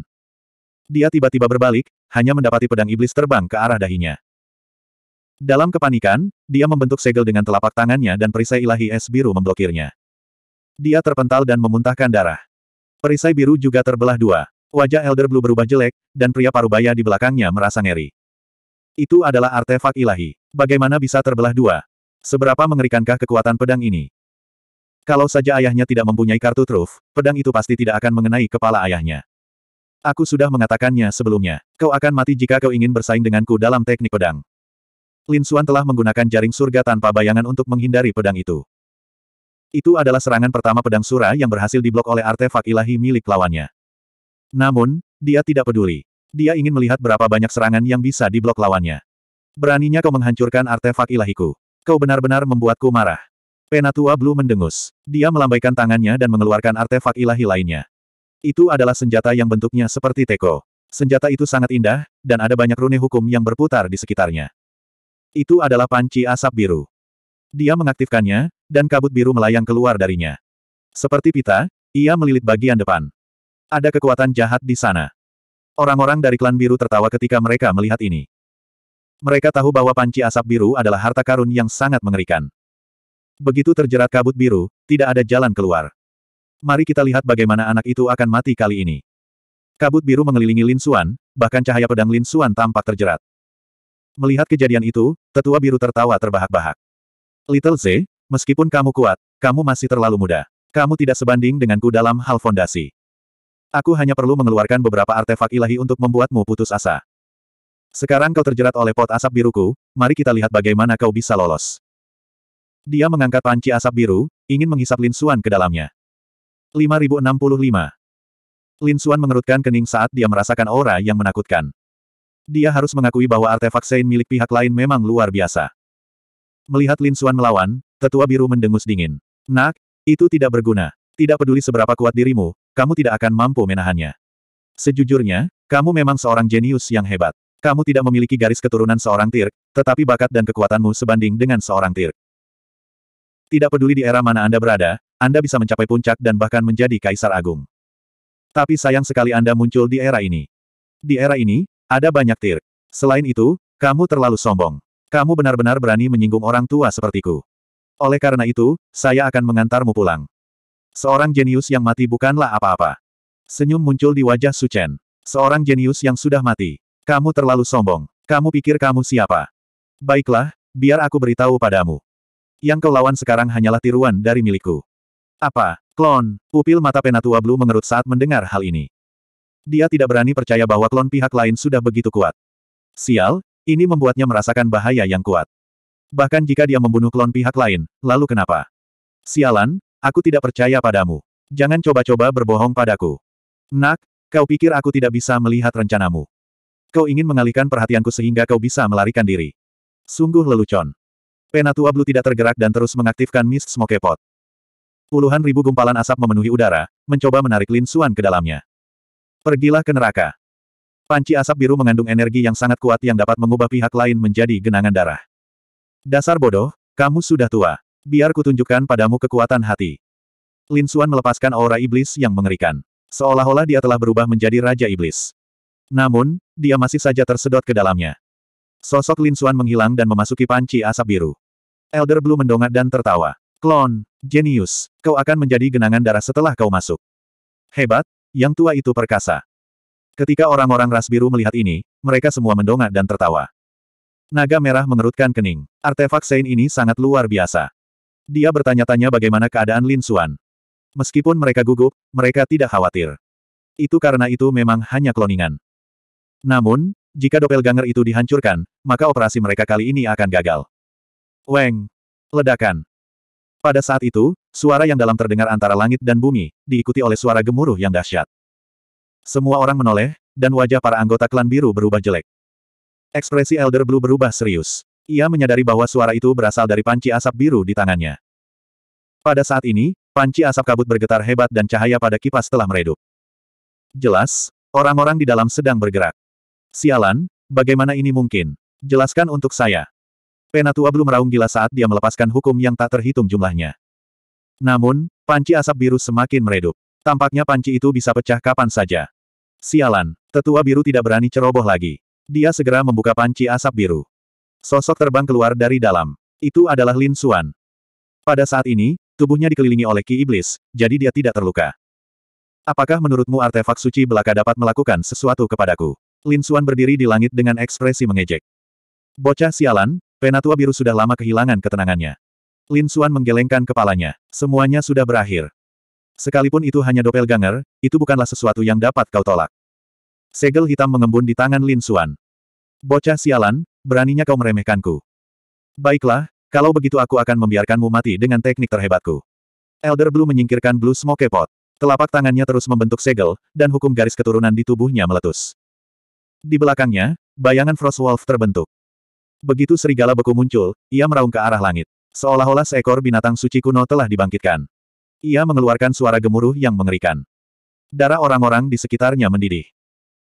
Dia tiba-tiba berbalik, hanya mendapati pedang iblis terbang ke arah dahinya. Dalam kepanikan, dia membentuk segel dengan telapak tangannya dan perisai ilahi es biru memblokirnya. Dia terpental dan memuntahkan darah. Perisai biru juga terbelah dua. Wajah Elder Blue berubah jelek, dan pria parubaya di belakangnya merasa ngeri. Itu adalah artefak ilahi. Bagaimana bisa terbelah dua? Seberapa mengerikankah kekuatan pedang ini? Kalau saja ayahnya tidak mempunyai kartu truf, pedang itu pasti tidak akan mengenai kepala ayahnya. Aku sudah mengatakannya sebelumnya. Kau akan mati jika kau ingin bersaing denganku dalam teknik pedang. Lin Suan telah menggunakan jaring surga tanpa bayangan untuk menghindari pedang itu. Itu adalah serangan pertama pedang Sura yang berhasil diblok oleh artefak ilahi milik lawannya. Namun, dia tidak peduli. Dia ingin melihat berapa banyak serangan yang bisa diblok lawannya. Beraninya kau menghancurkan artefak ilahiku. Kau benar-benar membuatku marah. Penatua Blue mendengus. Dia melambaikan tangannya dan mengeluarkan artefak ilahi lainnya. Itu adalah senjata yang bentuknya seperti teko. Senjata itu sangat indah, dan ada banyak rune hukum yang berputar di sekitarnya. Itu adalah panci asap biru. Dia mengaktifkannya, dan kabut biru melayang keluar darinya. Seperti pita, ia melilit bagian depan. Ada kekuatan jahat di sana. Orang-orang dari klan biru tertawa ketika mereka melihat ini. Mereka tahu bahwa panci asap biru adalah harta karun yang sangat mengerikan. Begitu terjerat kabut biru, tidak ada jalan keluar. Mari kita lihat bagaimana anak itu akan mati kali ini. Kabut biru mengelilingi Lin Suan, bahkan cahaya pedang Lin Suan tampak terjerat. Melihat kejadian itu, tetua biru tertawa terbahak-bahak. Little Z, meskipun kamu kuat, kamu masih terlalu muda. Kamu tidak sebanding denganku dalam hal fondasi. Aku hanya perlu mengeluarkan beberapa artefak ilahi untuk membuatmu putus asa. Sekarang kau terjerat oleh pot asap biruku, mari kita lihat bagaimana kau bisa lolos. Dia mengangkat panci asap biru, ingin menghisap Lin Xuan ke dalamnya. 5065 Lin Xuan mengerutkan kening saat dia merasakan aura yang menakutkan. Dia harus mengakui bahwa artefak Sein milik pihak lain memang luar biasa. Melihat Lin Xuan melawan, tetua biru mendengus dingin. Nak, itu tidak berguna. Tidak peduli seberapa kuat dirimu, kamu tidak akan mampu menahannya. Sejujurnya, kamu memang seorang jenius yang hebat. Kamu tidak memiliki garis keturunan seorang tir, tetapi bakat dan kekuatanmu sebanding dengan seorang tir. Tidak peduli di era mana Anda berada, Anda bisa mencapai puncak dan bahkan menjadi kaisar agung. Tapi sayang sekali Anda muncul di era ini. Di era ini, ada banyak tir. Selain itu, kamu terlalu sombong. Kamu benar-benar berani menyinggung orang tua sepertiku. Oleh karena itu, saya akan mengantarmu pulang. Seorang jenius yang mati bukanlah apa-apa. Senyum muncul di wajah Su Chen. Seorang jenius yang sudah mati. Kamu terlalu sombong. Kamu pikir kamu siapa? Baiklah, biar aku beritahu padamu. Yang kau lawan sekarang hanyalah tiruan dari milikku. Apa? Klon, pupil mata penatua Blue mengerut saat mendengar hal ini. Dia tidak berani percaya bahwa klon pihak lain sudah begitu kuat. Sial, ini membuatnya merasakan bahaya yang kuat. Bahkan jika dia membunuh klon pihak lain, lalu kenapa? Sialan, aku tidak percaya padamu. Jangan coba-coba berbohong padaku. Nak, kau pikir aku tidak bisa melihat rencanamu. Kau ingin mengalihkan perhatianku sehingga kau bisa melarikan diri. Sungguh lelucon. Penatua Blue tidak tergerak dan terus mengaktifkan Mist Smoke Pot. Puluhan ribu gumpalan asap memenuhi udara, mencoba menarik Lin Suan ke dalamnya. Pergilah ke neraka. Panci asap biru mengandung energi yang sangat kuat yang dapat mengubah pihak lain menjadi genangan darah. Dasar bodoh, kamu sudah tua. Biar kutunjukkan padamu kekuatan hati. Lin Xuan melepaskan aura iblis yang mengerikan. Seolah-olah dia telah berubah menjadi Raja Iblis. Namun, dia masih saja tersedot ke dalamnya. Sosok Lin Xuan menghilang dan memasuki panci asap biru. Elder Blue mendongak dan tertawa. Klon, jenius, kau akan menjadi genangan darah setelah kau masuk. Hebat, yang tua itu perkasa. Ketika orang-orang ras biru melihat ini, mereka semua mendongak dan tertawa. Naga merah mengerutkan kening. Artefak Sein ini sangat luar biasa. Dia bertanya-tanya bagaimana keadaan Lin Suan. Meskipun mereka gugup, mereka tidak khawatir. Itu karena itu memang hanya kloningan. Namun, jika doppelganger itu dihancurkan, maka operasi mereka kali ini akan gagal. Weng! Ledakan! Pada saat itu, suara yang dalam terdengar antara langit dan bumi, diikuti oleh suara gemuruh yang dahsyat. Semua orang menoleh, dan wajah para anggota klan biru berubah jelek. Ekspresi Elder Blue berubah serius. Ia menyadari bahwa suara itu berasal dari panci asap biru di tangannya. Pada saat ini, panci asap kabut bergetar hebat dan cahaya pada kipas telah meredup. Jelas, orang-orang di dalam sedang bergerak. Sialan, bagaimana ini mungkin? Jelaskan untuk saya. Penatua belum meraung gila saat dia melepaskan hukum yang tak terhitung jumlahnya. Namun, panci asap biru semakin meredup. Tampaknya panci itu bisa pecah kapan saja. Sialan, tetua biru tidak berani ceroboh lagi. Dia segera membuka panci asap biru. Sosok terbang keluar dari dalam. Itu adalah Lin Xuan. Pada saat ini, tubuhnya dikelilingi oleh ki iblis, jadi dia tidak terluka. Apakah menurutmu artefak suci belaka dapat melakukan sesuatu kepadaku? Lin Xuan berdiri di langit dengan ekspresi mengejek. Bocah sialan, penatua biru sudah lama kehilangan ketenangannya. Lin Xuan menggelengkan kepalanya. Semuanya sudah berakhir. Sekalipun itu hanya doppelganger, itu bukanlah sesuatu yang dapat kau tolak. Segel hitam mengembun di tangan Lin Suan. Bocah sialan, beraninya kau meremehkanku. Baiklah, kalau begitu aku akan membiarkanmu mati dengan teknik terhebatku. Elder Blue menyingkirkan Blue Smoke Pot. Telapak tangannya terus membentuk segel, dan hukum garis keturunan di tubuhnya meletus. Di belakangnya, bayangan Frost Wolf terbentuk. Begitu serigala beku muncul, ia meraung ke arah langit. Seolah-olah seekor binatang suci kuno telah dibangkitkan. Ia mengeluarkan suara gemuruh yang mengerikan. Darah orang-orang di sekitarnya mendidih.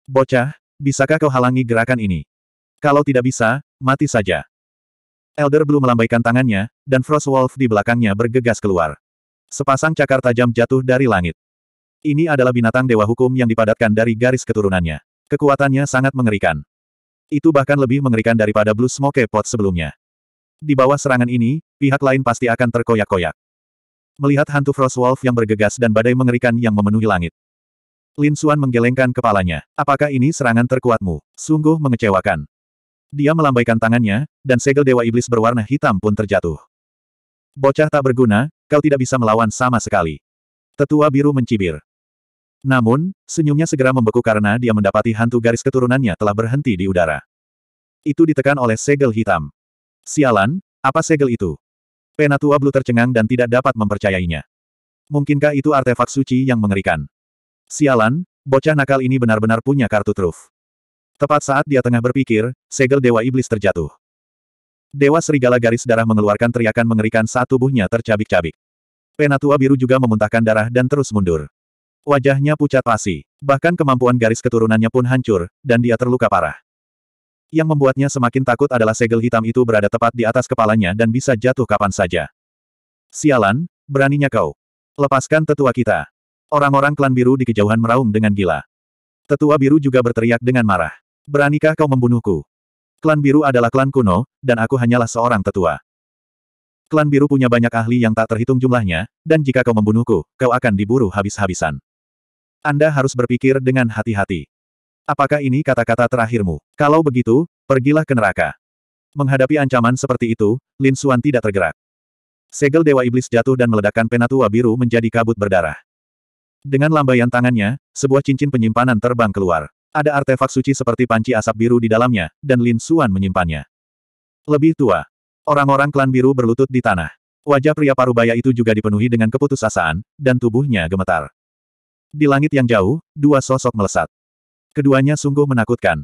Bocah, bisakah kau halangi gerakan ini? Kalau tidak bisa, mati saja. Elder Blue melambaikan tangannya, dan Frost Wolf di belakangnya bergegas keluar. Sepasang cakar tajam jatuh dari langit. Ini adalah binatang dewa hukum yang dipadatkan dari garis keturunannya. Kekuatannya sangat mengerikan. Itu bahkan lebih mengerikan daripada Blue Smoke Pot sebelumnya. Di bawah serangan ini, pihak lain pasti akan terkoyak-koyak. Melihat hantu Frostwolf yang bergegas dan badai mengerikan yang memenuhi langit. Lin Xuan menggelengkan kepalanya. Apakah ini serangan terkuatmu? Sungguh mengecewakan. Dia melambaikan tangannya, dan segel Dewa Iblis berwarna hitam pun terjatuh. Bocah tak berguna, kau tidak bisa melawan sama sekali. Tetua biru mencibir. Namun, senyumnya segera membeku karena dia mendapati hantu garis keturunannya telah berhenti di udara. Itu ditekan oleh segel hitam. Sialan, apa segel itu? Penatua Blue tercengang dan tidak dapat mempercayainya. Mungkinkah itu artefak suci yang mengerikan? Sialan, bocah nakal ini benar-benar punya kartu truf. Tepat saat dia tengah berpikir, segel Dewa Iblis terjatuh. Dewa Serigala garis darah mengeluarkan teriakan mengerikan saat tubuhnya tercabik-cabik. Penatua biru juga memuntahkan darah dan terus mundur. Wajahnya pucat pasi, bahkan kemampuan garis keturunannya pun hancur, dan dia terluka parah. Yang membuatnya semakin takut adalah segel hitam itu berada tepat di atas kepalanya dan bisa jatuh kapan saja. Sialan, beraninya kau. Lepaskan tetua kita. Orang-orang klan biru di kejauhan meraung dengan gila. Tetua biru juga berteriak dengan marah. Beranikah kau membunuhku? Klan biru adalah klan kuno, dan aku hanyalah seorang tetua. Klan biru punya banyak ahli yang tak terhitung jumlahnya, dan jika kau membunuhku, kau akan diburu habis-habisan. Anda harus berpikir dengan hati-hati. Apakah ini kata-kata terakhirmu? Kalau begitu, pergilah ke neraka. Menghadapi ancaman seperti itu, Lin Xuan tidak tergerak. Segel Dewa Iblis jatuh dan meledakkan penatua biru menjadi kabut berdarah. Dengan lambaian tangannya, sebuah cincin penyimpanan terbang keluar. Ada artefak suci seperti panci asap biru di dalamnya, dan Lin Xuan menyimpannya. Lebih tua. Orang-orang klan biru berlutut di tanah. Wajah pria parubaya itu juga dipenuhi dengan keputusasaan, dan tubuhnya gemetar. Di langit yang jauh, dua sosok melesat. Keduanya sungguh menakutkan.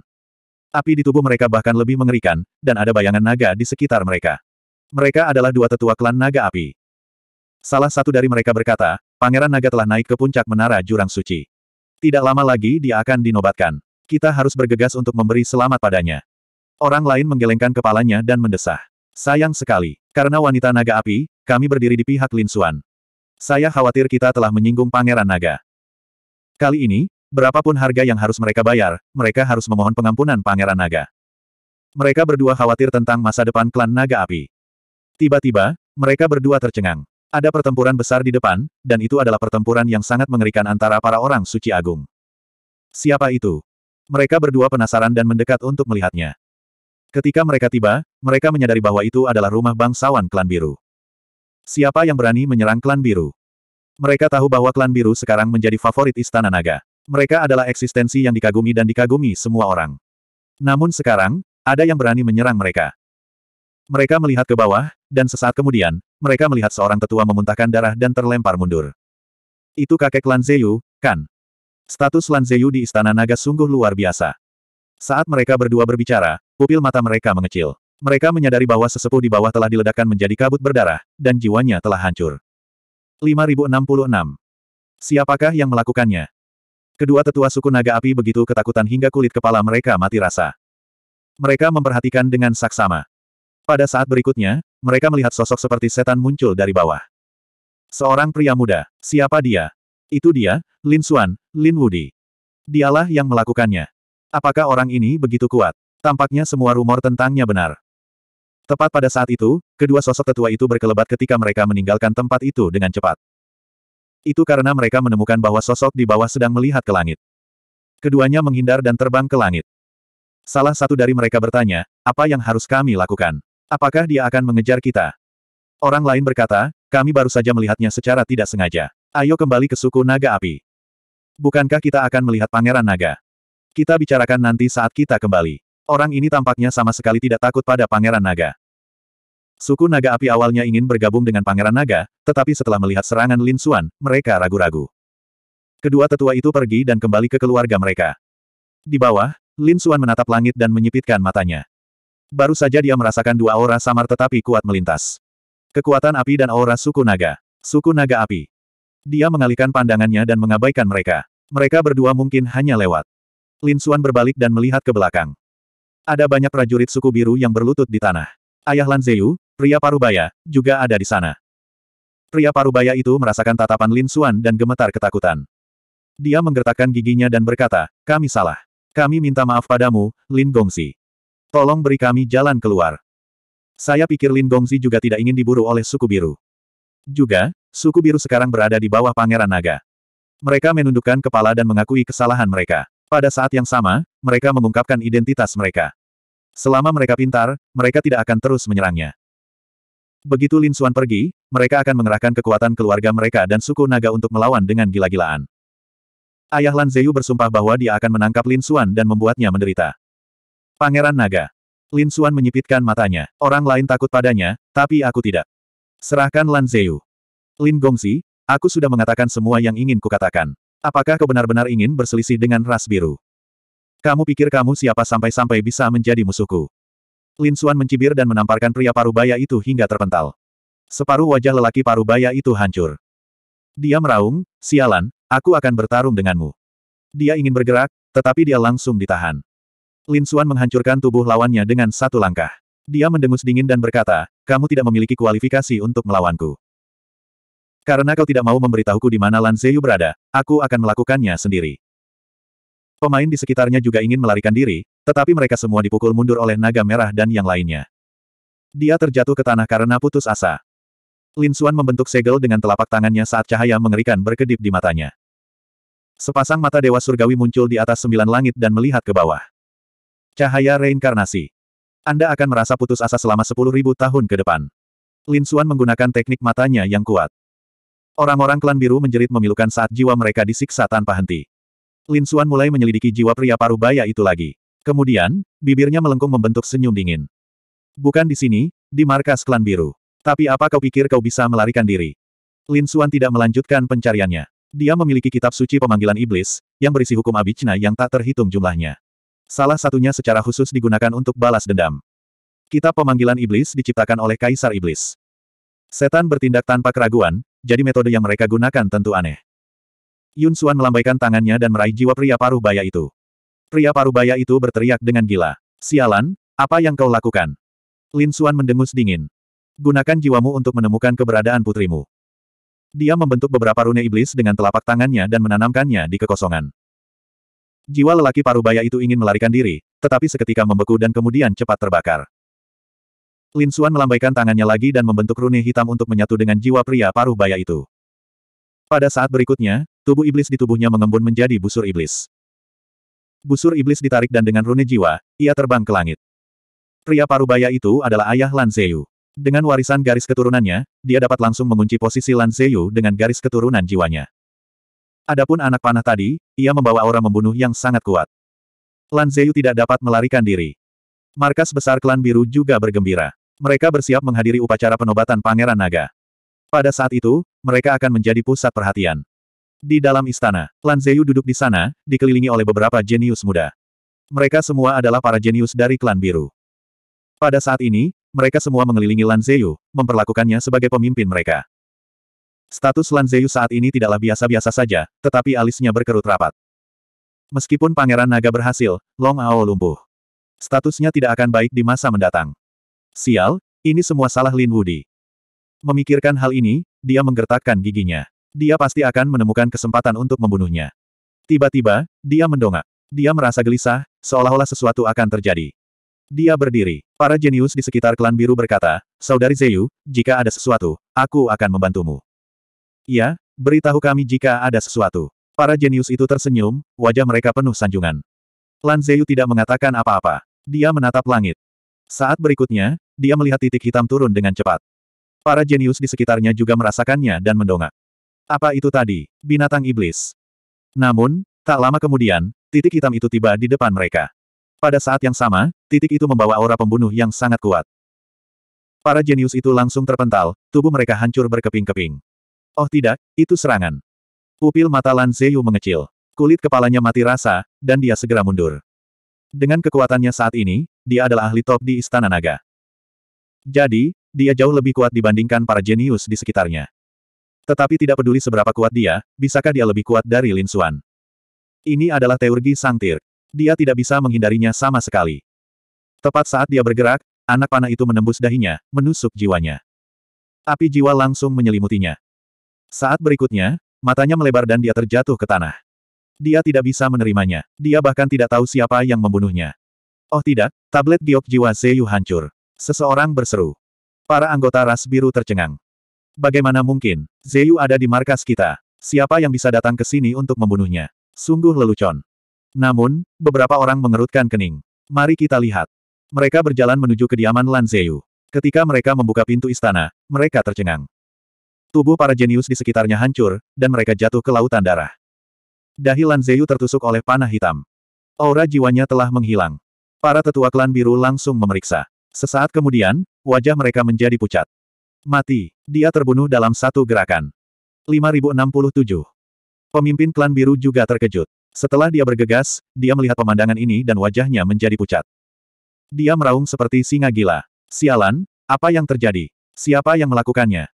Api di tubuh mereka bahkan lebih mengerikan, dan ada bayangan naga di sekitar mereka. Mereka adalah dua tetua klan naga api. Salah satu dari mereka berkata, Pangeran Naga telah naik ke puncak menara jurang suci. Tidak lama lagi dia akan dinobatkan. Kita harus bergegas untuk memberi selamat padanya. Orang lain menggelengkan kepalanya dan mendesah. Sayang sekali, karena wanita naga api, kami berdiri di pihak Lin Xuan. Saya khawatir kita telah menyinggung Pangeran Naga. Kali ini, Berapapun harga yang harus mereka bayar, mereka harus memohon pengampunan Pangeran Naga. Mereka berdua khawatir tentang masa depan klan Naga Api. Tiba-tiba, mereka berdua tercengang. Ada pertempuran besar di depan, dan itu adalah pertempuran yang sangat mengerikan antara para orang suci agung. Siapa itu? Mereka berdua penasaran dan mendekat untuk melihatnya. Ketika mereka tiba, mereka menyadari bahwa itu adalah rumah bangsawan klan biru. Siapa yang berani menyerang klan biru? Mereka tahu bahwa klan biru sekarang menjadi favorit istana naga. Mereka adalah eksistensi yang dikagumi dan dikagumi semua orang. Namun sekarang, ada yang berani menyerang mereka. Mereka melihat ke bawah, dan sesaat kemudian, mereka melihat seorang tetua memuntahkan darah dan terlempar mundur. Itu kakek Lan Zeyu, kan? Status Lan Zeyu di Istana Naga sungguh luar biasa. Saat mereka berdua berbicara, pupil mata mereka mengecil. Mereka menyadari bahwa sesepuh di bawah telah diledakkan menjadi kabut berdarah, dan jiwanya telah hancur. 5066. Siapakah yang melakukannya? Kedua tetua suku naga api begitu ketakutan hingga kulit kepala mereka mati rasa. Mereka memperhatikan dengan saksama. Pada saat berikutnya, mereka melihat sosok seperti setan muncul dari bawah. Seorang pria muda. Siapa dia? Itu dia, Lin Xuan, Lin Wudi. Dialah yang melakukannya. Apakah orang ini begitu kuat? Tampaknya semua rumor tentangnya benar. Tepat pada saat itu, kedua sosok tetua itu berkelebat ketika mereka meninggalkan tempat itu dengan cepat. Itu karena mereka menemukan bahwa sosok di bawah sedang melihat ke langit. Keduanya menghindar dan terbang ke langit. Salah satu dari mereka bertanya, apa yang harus kami lakukan? Apakah dia akan mengejar kita? Orang lain berkata, kami baru saja melihatnya secara tidak sengaja. Ayo kembali ke suku naga api. Bukankah kita akan melihat pangeran naga? Kita bicarakan nanti saat kita kembali. Orang ini tampaknya sama sekali tidak takut pada pangeran naga. Suku naga api awalnya ingin bergabung dengan Pangeran Naga, tetapi setelah melihat serangan Lin Xuan, mereka ragu-ragu. Kedua tetua itu pergi dan kembali ke keluarga mereka. Di bawah, Lin Xuan menatap langit dan menyipitkan matanya. Baru saja dia merasakan dua aura samar tetapi kuat melintas. Kekuatan api dan aura suku naga. Suku naga api. Dia mengalihkan pandangannya dan mengabaikan mereka. Mereka berdua mungkin hanya lewat. Lin Xuan berbalik dan melihat ke belakang. Ada banyak prajurit suku biru yang berlutut di tanah. Ayah Lan Zeyu, Pria Parubaya, juga ada di sana. Pria Parubaya itu merasakan tatapan Lin Suan dan gemetar ketakutan. Dia menggertakkan giginya dan berkata, kami salah. Kami minta maaf padamu, Lin Gongsi. Tolong beri kami jalan keluar. Saya pikir Lin Gongsi juga tidak ingin diburu oleh suku biru. Juga, suku biru sekarang berada di bawah Pangeran Naga. Mereka menundukkan kepala dan mengakui kesalahan mereka. Pada saat yang sama, mereka mengungkapkan identitas mereka. Selama mereka pintar, mereka tidak akan terus menyerangnya. Begitu Lin Xuan pergi, mereka akan mengerahkan kekuatan keluarga mereka dan suku naga untuk melawan dengan gila-gilaan. Ayah Lan Zeyu bersumpah bahwa dia akan menangkap Lin Xuan dan membuatnya menderita. Pangeran Naga. Lin Xuan menyipitkan matanya. Orang lain takut padanya, tapi aku tidak. Serahkan Lan Zeyu. Lin Gongsi, aku sudah mengatakan semua yang ingin kukatakan. Apakah kau benar-benar ingin berselisih dengan ras biru? Kamu pikir kamu siapa sampai-sampai bisa menjadi musuhku? Lin Suan mencibir dan menamparkan pria parubaya itu hingga terpental. Separuh wajah lelaki parubaya itu hancur. Dia meraung, sialan, aku akan bertarung denganmu. Dia ingin bergerak, tetapi dia langsung ditahan. Lin Suan menghancurkan tubuh lawannya dengan satu langkah. Dia mendengus dingin dan berkata, kamu tidak memiliki kualifikasi untuk melawanku. Karena kau tidak mau memberitahuku di mana Lan Zeyu berada, aku akan melakukannya sendiri. Pemain di sekitarnya juga ingin melarikan diri, tetapi mereka semua dipukul mundur oleh naga merah dan yang lainnya. Dia terjatuh ke tanah karena putus asa. Lin Xuan membentuk segel dengan telapak tangannya saat cahaya mengerikan berkedip di matanya. Sepasang mata Dewa Surgawi muncul di atas sembilan langit dan melihat ke bawah. Cahaya reinkarnasi. Anda akan merasa putus asa selama sepuluh ribu tahun ke depan. Lin Xuan menggunakan teknik matanya yang kuat. Orang-orang klan biru menjerit memilukan saat jiwa mereka disiksa tanpa henti. Lin Xuan mulai menyelidiki jiwa pria paruh baya itu lagi. Kemudian, bibirnya melengkung membentuk senyum dingin. Bukan di sini, di markas klan biru. Tapi apa kau pikir kau bisa melarikan diri? Lin Xuan tidak melanjutkan pencariannya. Dia memiliki kitab suci pemanggilan iblis, yang berisi hukum abijna yang tak terhitung jumlahnya. Salah satunya secara khusus digunakan untuk balas dendam. Kitab pemanggilan iblis diciptakan oleh Kaisar Iblis. Setan bertindak tanpa keraguan, jadi metode yang mereka gunakan tentu aneh. Yun Xuan melambaikan tangannya dan meraih jiwa pria paruh baya itu. Pria parubaya itu berteriak dengan gila. Sialan, apa yang kau lakukan? Lin Xuan mendengus dingin. Gunakan jiwamu untuk menemukan keberadaan putrimu. Dia membentuk beberapa rune iblis dengan telapak tangannya dan menanamkannya di kekosongan. Jiwa lelaki parubaya itu ingin melarikan diri, tetapi seketika membeku dan kemudian cepat terbakar. Lin Xuan melambaikan tangannya lagi dan membentuk rune hitam untuk menyatu dengan jiwa pria parubaya itu. Pada saat berikutnya, tubuh iblis di tubuhnya mengembun menjadi busur iblis. Busur iblis ditarik dan dengan rune jiwa, ia terbang ke langit. Pria parubaya itu adalah ayah Lan Zeyu. Dengan warisan garis keturunannya, dia dapat langsung mengunci posisi Lan Zeyu dengan garis keturunan jiwanya. Adapun anak panah tadi, ia membawa aura membunuh yang sangat kuat. Lan Zeyu tidak dapat melarikan diri. Markas besar klan biru juga bergembira. Mereka bersiap menghadiri upacara penobatan Pangeran Naga. Pada saat itu, mereka akan menjadi pusat perhatian. Di dalam istana, Lan Zeyu duduk di sana, dikelilingi oleh beberapa jenius muda. Mereka semua adalah para jenius dari klan biru. Pada saat ini, mereka semua mengelilingi Lan Zeyu, memperlakukannya sebagai pemimpin mereka. Status Lan Zeyu saat ini tidaklah biasa-biasa saja, tetapi alisnya berkerut rapat. Meskipun Pangeran Naga berhasil, Long Ao lumpuh. Statusnya tidak akan baik di masa mendatang. Sial, ini semua salah Lin Wudi. Memikirkan hal ini, dia menggertakkan giginya dia pasti akan menemukan kesempatan untuk membunuhnya. Tiba-tiba, dia mendongak. Dia merasa gelisah, seolah-olah sesuatu akan terjadi. Dia berdiri. Para jenius di sekitar klan biru berkata, Saudari Zeyu, jika ada sesuatu, aku akan membantumu. Ya, beritahu kami jika ada sesuatu. Para jenius itu tersenyum, wajah mereka penuh sanjungan. Lan Zeyu tidak mengatakan apa-apa. Dia menatap langit. Saat berikutnya, dia melihat titik hitam turun dengan cepat. Para jenius di sekitarnya juga merasakannya dan mendongak. Apa itu tadi? Binatang iblis. Namun, tak lama kemudian, titik hitam itu tiba di depan mereka. Pada saat yang sama, titik itu membawa aura pembunuh yang sangat kuat. Para jenius itu langsung terpental, tubuh mereka hancur berkeping-keping. Oh tidak, itu serangan. Pupil mata Lan Zeyu mengecil. Kulit kepalanya mati rasa, dan dia segera mundur. Dengan kekuatannya saat ini, dia adalah ahli top di Istana Naga. Jadi, dia jauh lebih kuat dibandingkan para jenius di sekitarnya. Tetapi tidak peduli seberapa kuat dia, bisakah dia lebih kuat dari Lin Xuan? Ini adalah teurgi sangtir. Dia tidak bisa menghindarinya sama sekali. Tepat saat dia bergerak, anak panah itu menembus dahinya, menusuk jiwanya. Api jiwa langsung menyelimutinya. Saat berikutnya, matanya melebar dan dia terjatuh ke tanah. Dia tidak bisa menerimanya. Dia bahkan tidak tahu siapa yang membunuhnya. Oh tidak, tablet giok jiwa Zeyu hancur. Seseorang berseru. Para anggota ras biru tercengang. Bagaimana mungkin? Zeyu ada di markas kita. Siapa yang bisa datang ke sini untuk membunuhnya? Sungguh lelucon. Namun, beberapa orang mengerutkan kening. Mari kita lihat. Mereka berjalan menuju kediaman Lan Zeyu. Ketika mereka membuka pintu istana, mereka tercengang. Tubuh para jenius di sekitarnya hancur, dan mereka jatuh ke lautan darah. Dahi Lan Zeyu tertusuk oleh panah hitam. Aura jiwanya telah menghilang. Para tetua klan biru langsung memeriksa. Sesaat kemudian, wajah mereka menjadi pucat. Mati. Dia terbunuh dalam satu gerakan. 5067. Pemimpin klan biru juga terkejut. Setelah dia bergegas, dia melihat pemandangan ini dan wajahnya menjadi pucat. Dia meraung seperti singa gila. Sialan, apa yang terjadi? Siapa yang melakukannya?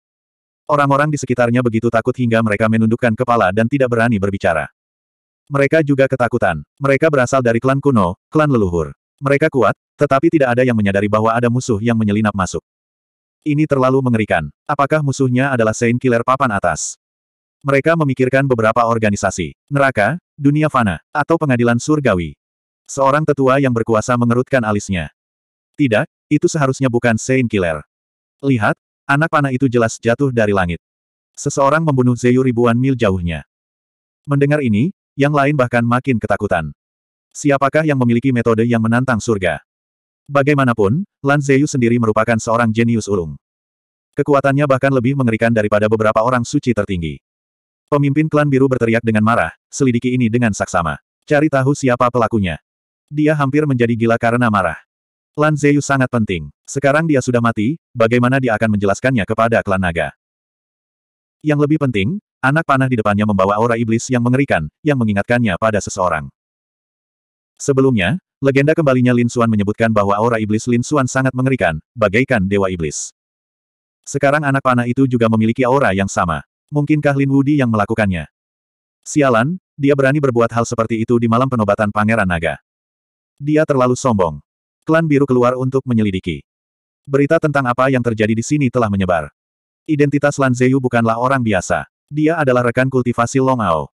Orang-orang di sekitarnya begitu takut hingga mereka menundukkan kepala dan tidak berani berbicara. Mereka juga ketakutan. Mereka berasal dari klan kuno, klan leluhur. Mereka kuat, tetapi tidak ada yang menyadari bahwa ada musuh yang menyelinap masuk. Ini terlalu mengerikan. Apakah musuhnya adalah Saint Killer papan atas? Mereka memikirkan beberapa organisasi. Neraka, dunia fana, atau pengadilan surgawi. Seorang tetua yang berkuasa mengerutkan alisnya. Tidak, itu seharusnya bukan Saint Killer. Lihat, anak panah itu jelas jatuh dari langit. Seseorang membunuh Zeyu ribuan mil jauhnya. Mendengar ini, yang lain bahkan makin ketakutan. Siapakah yang memiliki metode yang menantang surga? Bagaimanapun, Lan Zeyu sendiri merupakan seorang jenius ulung. Kekuatannya bahkan lebih mengerikan daripada beberapa orang suci tertinggi. Pemimpin klan biru berteriak dengan marah, selidiki ini dengan saksama. Cari tahu siapa pelakunya. Dia hampir menjadi gila karena marah. Lan Zeyu sangat penting. Sekarang dia sudah mati, bagaimana dia akan menjelaskannya kepada klan naga? Yang lebih penting, anak panah di depannya membawa aura iblis yang mengerikan, yang mengingatkannya pada seseorang. Sebelumnya, Legenda kembalinya Lin Xuan menyebutkan bahwa aura iblis Lin Xuan sangat mengerikan, bagaikan dewa iblis. Sekarang anak panah itu juga memiliki aura yang sama. Mungkinkah Lin Wudi yang melakukannya? Sialan, dia berani berbuat hal seperti itu di malam penobatan Pangeran Naga. Dia terlalu sombong. Klan Biru keluar untuk menyelidiki. Berita tentang apa yang terjadi di sini telah menyebar. Identitas Lan Zeyu bukanlah orang biasa. Dia adalah rekan kultivasi Long Ao.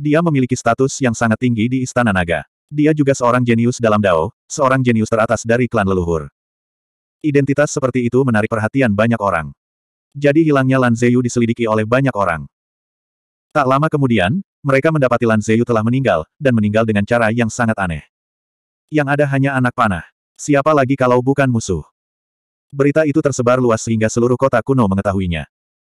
Dia memiliki status yang sangat tinggi di Istana Naga. Dia juga seorang jenius dalam Dao, seorang jenius teratas dari klan leluhur. Identitas seperti itu menarik perhatian banyak orang. Jadi hilangnya Lan Zeyu diselidiki oleh banyak orang. Tak lama kemudian, mereka mendapati Lan Zeyu telah meninggal, dan meninggal dengan cara yang sangat aneh. Yang ada hanya anak panah. Siapa lagi kalau bukan musuh? Berita itu tersebar luas sehingga seluruh kota kuno mengetahuinya.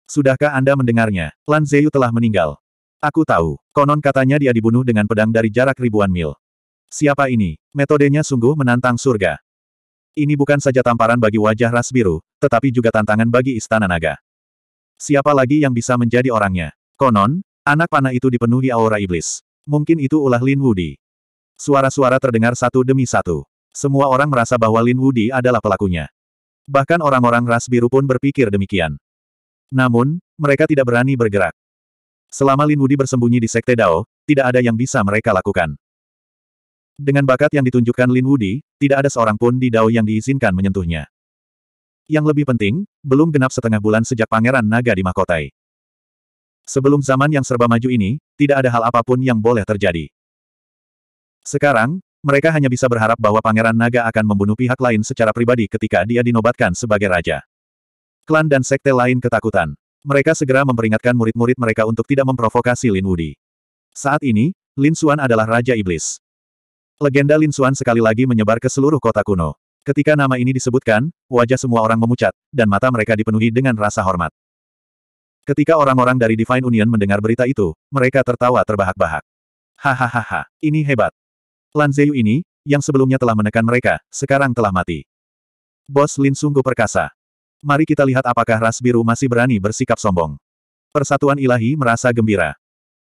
Sudahkah Anda mendengarnya? Lan Zeyu telah meninggal. Aku tahu. Konon katanya dia dibunuh dengan pedang dari jarak ribuan mil. Siapa ini? Metodenya sungguh menantang surga. Ini bukan saja tamparan bagi wajah ras biru, tetapi juga tantangan bagi istana naga. Siapa lagi yang bisa menjadi orangnya? Konon, anak panah itu dipenuhi aura iblis. Mungkin itu ulah Lin Wudi. Suara-suara terdengar satu demi satu. Semua orang merasa bahwa Lin Wudi adalah pelakunya. Bahkan orang-orang ras biru pun berpikir demikian. Namun, mereka tidak berani bergerak. Selama Lin Wudi bersembunyi di Sekte Dao, tidak ada yang bisa mereka lakukan. Dengan bakat yang ditunjukkan Lin Wudi, tidak ada seorang pun di Dao yang diizinkan menyentuhnya. Yang lebih penting, belum genap setengah bulan sejak Pangeran Naga dimahkotai. Sebelum zaman yang serba maju ini, tidak ada hal apapun yang boleh terjadi. Sekarang, mereka hanya bisa berharap bahwa Pangeran Naga akan membunuh pihak lain secara pribadi ketika dia dinobatkan sebagai raja. Klan dan sekte lain ketakutan. Mereka segera memperingatkan murid-murid mereka untuk tidak memprovokasi Lin Wudi. Saat ini, Lin Xuan adalah Raja Iblis. Legenda Lin Xuan sekali lagi menyebar ke seluruh kota kuno. Ketika nama ini disebutkan, wajah semua orang memucat, dan mata mereka dipenuhi dengan rasa hormat. Ketika orang-orang dari Divine Union mendengar berita itu, mereka tertawa terbahak-bahak. Hahaha, ini hebat. Lan Zeyu ini, yang sebelumnya telah menekan mereka, sekarang telah mati. Bos Lin sungguh perkasa. Mari kita lihat apakah ras biru masih berani bersikap sombong. Persatuan ilahi merasa gembira.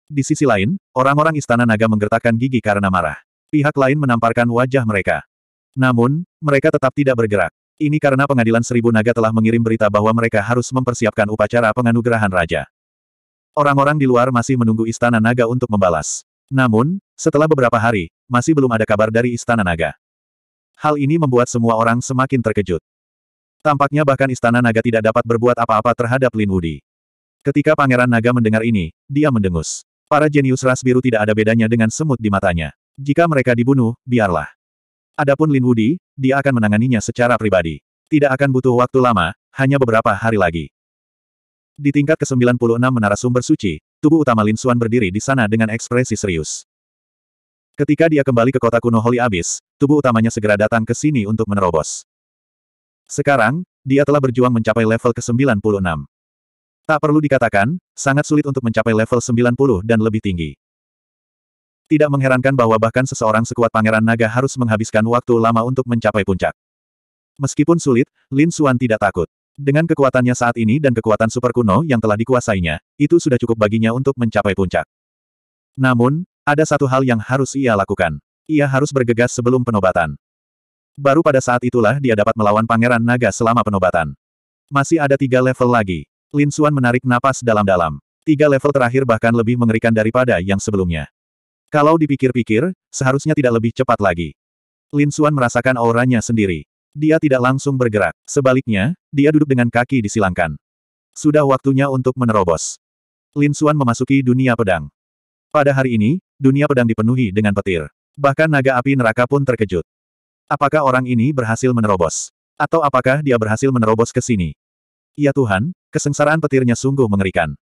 Di sisi lain, orang-orang istana naga menggertakkan gigi karena marah. Pihak lain menamparkan wajah mereka. Namun, mereka tetap tidak bergerak. Ini karena pengadilan seribu naga telah mengirim berita bahwa mereka harus mempersiapkan upacara penganugerahan raja. Orang-orang di luar masih menunggu istana naga untuk membalas. Namun, setelah beberapa hari, masih belum ada kabar dari istana naga. Hal ini membuat semua orang semakin terkejut. Tampaknya bahkan istana naga tidak dapat berbuat apa-apa terhadap Lin Wudi. Ketika Pangeran Naga mendengar ini, dia mendengus. Para jenius ras biru tidak ada bedanya dengan semut di matanya. Jika mereka dibunuh, biarlah. Adapun Lin Wudi, dia akan menanganinya secara pribadi. Tidak akan butuh waktu lama, hanya beberapa hari lagi. Di tingkat ke-96 menara sumber suci, tubuh utama Lin Xuan berdiri di sana dengan ekspresi serius. Ketika dia kembali ke kota kuno Holy Abyss, tubuh utamanya segera datang ke sini untuk menerobos. Sekarang, dia telah berjuang mencapai level ke-96. Tak perlu dikatakan, sangat sulit untuk mencapai level 90 dan lebih tinggi. Tidak mengherankan bahwa bahkan seseorang sekuat Pangeran Naga harus menghabiskan waktu lama untuk mencapai puncak. Meskipun sulit, Lin Xuan tidak takut. Dengan kekuatannya saat ini dan kekuatan super kuno yang telah dikuasainya, itu sudah cukup baginya untuk mencapai puncak. Namun, ada satu hal yang harus ia lakukan. Ia harus bergegas sebelum penobatan. Baru pada saat itulah dia dapat melawan Pangeran Naga selama penobatan. Masih ada tiga level lagi. Lin Xuan menarik napas dalam-dalam. Tiga level terakhir bahkan lebih mengerikan daripada yang sebelumnya. Kalau dipikir-pikir, seharusnya tidak lebih cepat lagi. Lin Xuan merasakan auranya sendiri. Dia tidak langsung bergerak. Sebaliknya, dia duduk dengan kaki disilangkan. Sudah waktunya untuk menerobos. Lin Xuan memasuki dunia pedang. Pada hari ini, dunia pedang dipenuhi dengan petir. Bahkan naga api neraka pun terkejut. Apakah orang ini berhasil menerobos? Atau apakah dia berhasil menerobos ke sini? Ya Tuhan, kesengsaraan petirnya sungguh mengerikan.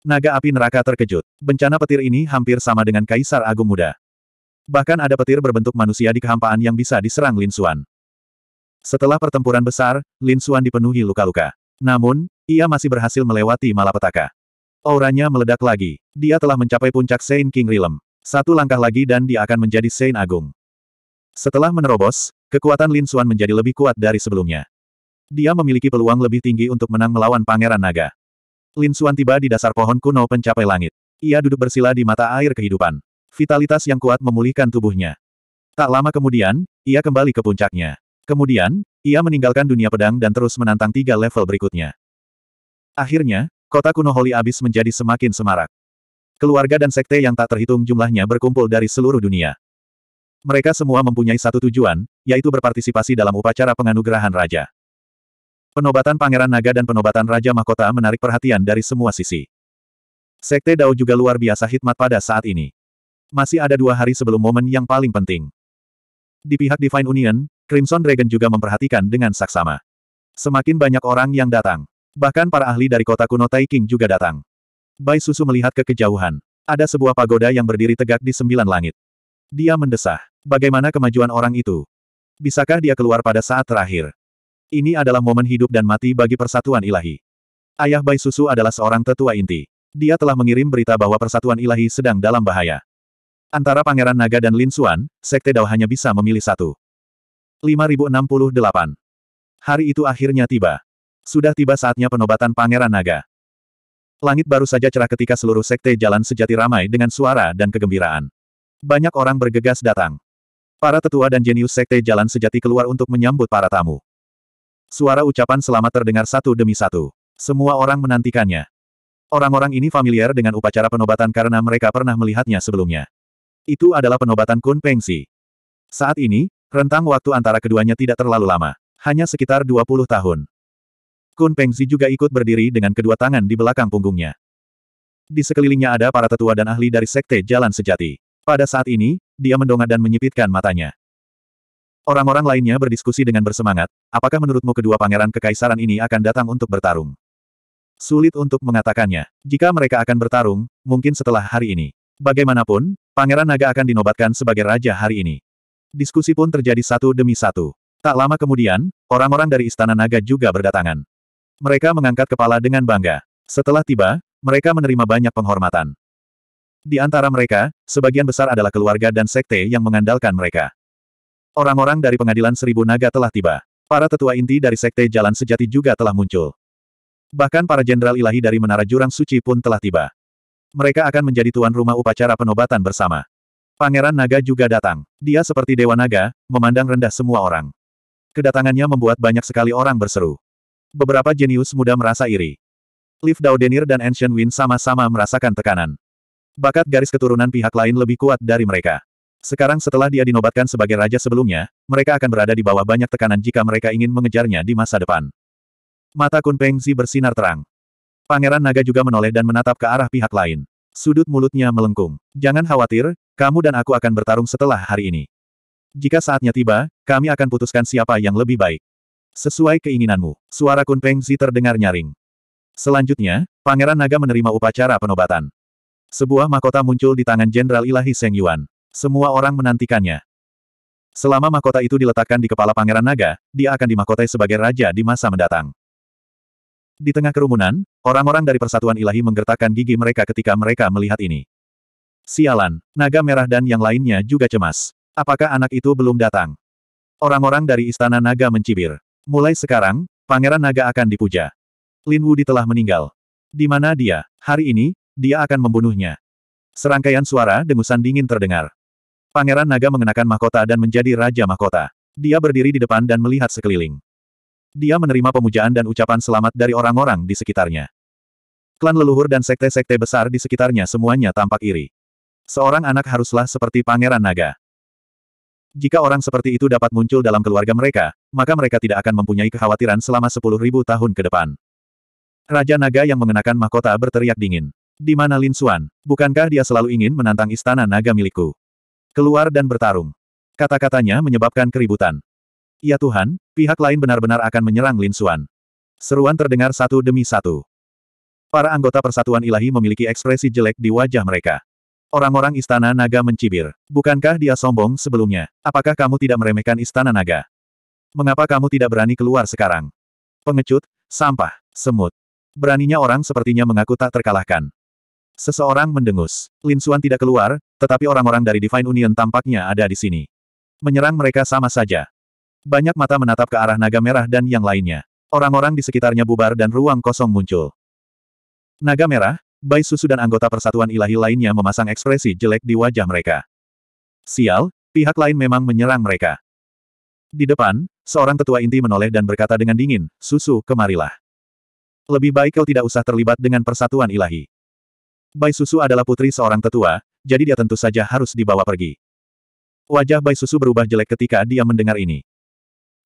Naga api neraka terkejut. Bencana petir ini hampir sama dengan Kaisar Agung Muda. Bahkan ada petir berbentuk manusia di kehampaan yang bisa diserang Lin Xuan. Setelah pertempuran besar, Lin Xuan dipenuhi luka-luka. Namun, ia masih berhasil melewati malapetaka. Auranya meledak lagi. Dia telah mencapai puncak Saint King Realm. Satu langkah lagi dan dia akan menjadi Saint Agung. Setelah menerobos, kekuatan Lin Xuan menjadi lebih kuat dari sebelumnya. Dia memiliki peluang lebih tinggi untuk menang melawan Pangeran Naga. Lin Suan tiba di dasar pohon kuno pencapai langit. Ia duduk bersila di mata air kehidupan. Vitalitas yang kuat memulihkan tubuhnya. Tak lama kemudian, ia kembali ke puncaknya. Kemudian, ia meninggalkan dunia pedang dan terus menantang tiga level berikutnya. Akhirnya, kota kuno Holy Abyss menjadi semakin semarak. Keluarga dan sekte yang tak terhitung jumlahnya berkumpul dari seluruh dunia. Mereka semua mempunyai satu tujuan, yaitu berpartisipasi dalam upacara penganugerahan raja. Penobatan Pangeran Naga dan penobatan Raja Mahkota menarik perhatian dari semua sisi. Sekte Dao juga luar biasa hikmat pada saat ini. Masih ada dua hari sebelum momen yang paling penting. Di pihak Divine Union, Crimson Dragon juga memperhatikan dengan saksama. Semakin banyak orang yang datang. Bahkan para ahli dari kota kuno Taiking juga datang. Bai Susu melihat ke kejauhan. Ada sebuah pagoda yang berdiri tegak di sembilan langit. Dia mendesah. Bagaimana kemajuan orang itu? Bisakah dia keluar pada saat terakhir? Ini adalah momen hidup dan mati bagi persatuan ilahi. Ayah Bai Susu adalah seorang tetua inti. Dia telah mengirim berita bahwa persatuan ilahi sedang dalam bahaya. Antara Pangeran Naga dan Lin Xuan, Sekte Dao hanya bisa memilih satu. 5068. Hari itu akhirnya tiba. Sudah tiba saatnya penobatan Pangeran Naga. Langit baru saja cerah ketika seluruh sekte jalan sejati ramai dengan suara dan kegembiraan. Banyak orang bergegas datang. Para tetua dan jenius sekte jalan sejati keluar untuk menyambut para tamu. Suara ucapan selamat terdengar satu demi satu. Semua orang menantikannya. Orang-orang ini familiar dengan upacara penobatan karena mereka pernah melihatnya sebelumnya. Itu adalah penobatan Kun Pengsi. Saat ini, rentang waktu antara keduanya tidak terlalu lama. Hanya sekitar 20 tahun. Kun Pengsi juga ikut berdiri dengan kedua tangan di belakang punggungnya. Di sekelilingnya ada para tetua dan ahli dari Sekte Jalan Sejati. Pada saat ini, dia mendongak dan menyipitkan matanya. Orang-orang lainnya berdiskusi dengan bersemangat, apakah menurutmu kedua pangeran kekaisaran ini akan datang untuk bertarung? Sulit untuk mengatakannya. Jika mereka akan bertarung, mungkin setelah hari ini. Bagaimanapun, Pangeran Naga akan dinobatkan sebagai raja hari ini. Diskusi pun terjadi satu demi satu. Tak lama kemudian, orang-orang dari Istana Naga juga berdatangan. Mereka mengangkat kepala dengan bangga. Setelah tiba, mereka menerima banyak penghormatan. Di antara mereka, sebagian besar adalah keluarga dan sekte yang mengandalkan mereka. Orang-orang dari pengadilan seribu naga telah tiba. Para tetua inti dari Sekte Jalan Sejati juga telah muncul. Bahkan para jenderal ilahi dari Menara Jurang Suci pun telah tiba. Mereka akan menjadi tuan rumah upacara penobatan bersama. Pangeran Naga juga datang. Dia seperti Dewa Naga, memandang rendah semua orang. Kedatangannya membuat banyak sekali orang berseru. Beberapa jenius muda merasa iri. Liv Daudenir dan Ancient Wind sama-sama merasakan tekanan. Bakat garis keturunan pihak lain lebih kuat dari mereka. Sekarang setelah dia dinobatkan sebagai raja sebelumnya, mereka akan berada di bawah banyak tekanan jika mereka ingin mengejarnya di masa depan. Mata Kun Pengzi bersinar terang. Pangeran Naga juga menoleh dan menatap ke arah pihak lain. Sudut mulutnya melengkung. Jangan khawatir, kamu dan aku akan bertarung setelah hari ini. Jika saatnya tiba, kami akan putuskan siapa yang lebih baik. Sesuai keinginanmu, suara Kun Pengzi terdengar nyaring. Selanjutnya, Pangeran Naga menerima upacara penobatan. Sebuah mahkota muncul di tangan Jenderal Ilahi Seng Yuan. Semua orang menantikannya. Selama mahkota itu diletakkan di kepala Pangeran Naga, dia akan dimahkotai sebagai raja di masa mendatang. Di tengah kerumunan, orang-orang dari Persatuan Ilahi menggertakkan gigi mereka ketika mereka melihat ini. Sialan, Naga Merah dan yang lainnya juga cemas. Apakah anak itu belum datang? Orang-orang dari Istana Naga mencibir. Mulai sekarang, Pangeran Naga akan dipuja. Lin Wudi telah meninggal. Di mana dia? Hari ini, dia akan membunuhnya. Serangkaian suara dengusan dingin terdengar. Pangeran Naga mengenakan mahkota dan menjadi Raja Mahkota. Dia berdiri di depan dan melihat sekeliling. Dia menerima pemujaan dan ucapan selamat dari orang-orang di sekitarnya. Klan leluhur dan sekte-sekte besar di sekitarnya semuanya tampak iri. Seorang anak haruslah seperti Pangeran Naga. Jika orang seperti itu dapat muncul dalam keluarga mereka, maka mereka tidak akan mempunyai kekhawatiran selama 10.000 tahun ke depan. Raja Naga yang mengenakan mahkota berteriak dingin. Di mana Lin Xuan? Bukankah dia selalu ingin menantang istana naga milikku? Keluar dan bertarung. Kata-katanya menyebabkan keributan. Ya Tuhan, pihak lain benar-benar akan menyerang Lin Xuan. Seruan terdengar satu demi satu. Para anggota Persatuan Ilahi memiliki ekspresi jelek di wajah mereka. Orang-orang Istana Naga mencibir. Bukankah dia sombong sebelumnya? Apakah kamu tidak meremehkan Istana Naga? Mengapa kamu tidak berani keluar sekarang? Pengecut, sampah, semut. Beraninya orang sepertinya mengaku tak terkalahkan. Seseorang mendengus. Lin Suan tidak keluar, tetapi orang-orang dari Divine Union tampaknya ada di sini. Menyerang mereka sama saja. Banyak mata menatap ke arah naga merah dan yang lainnya. Orang-orang di sekitarnya bubar dan ruang kosong muncul. Naga merah, Bai Susu dan anggota persatuan ilahi lainnya memasang ekspresi jelek di wajah mereka. Sial, pihak lain memang menyerang mereka. Di depan, seorang tetua inti menoleh dan berkata dengan dingin, Susu, kemarilah. Lebih baik kau tidak usah terlibat dengan persatuan ilahi. Bai Susu adalah putri seorang tetua, jadi dia tentu saja harus dibawa pergi. Wajah Bai Susu berubah jelek ketika dia mendengar ini.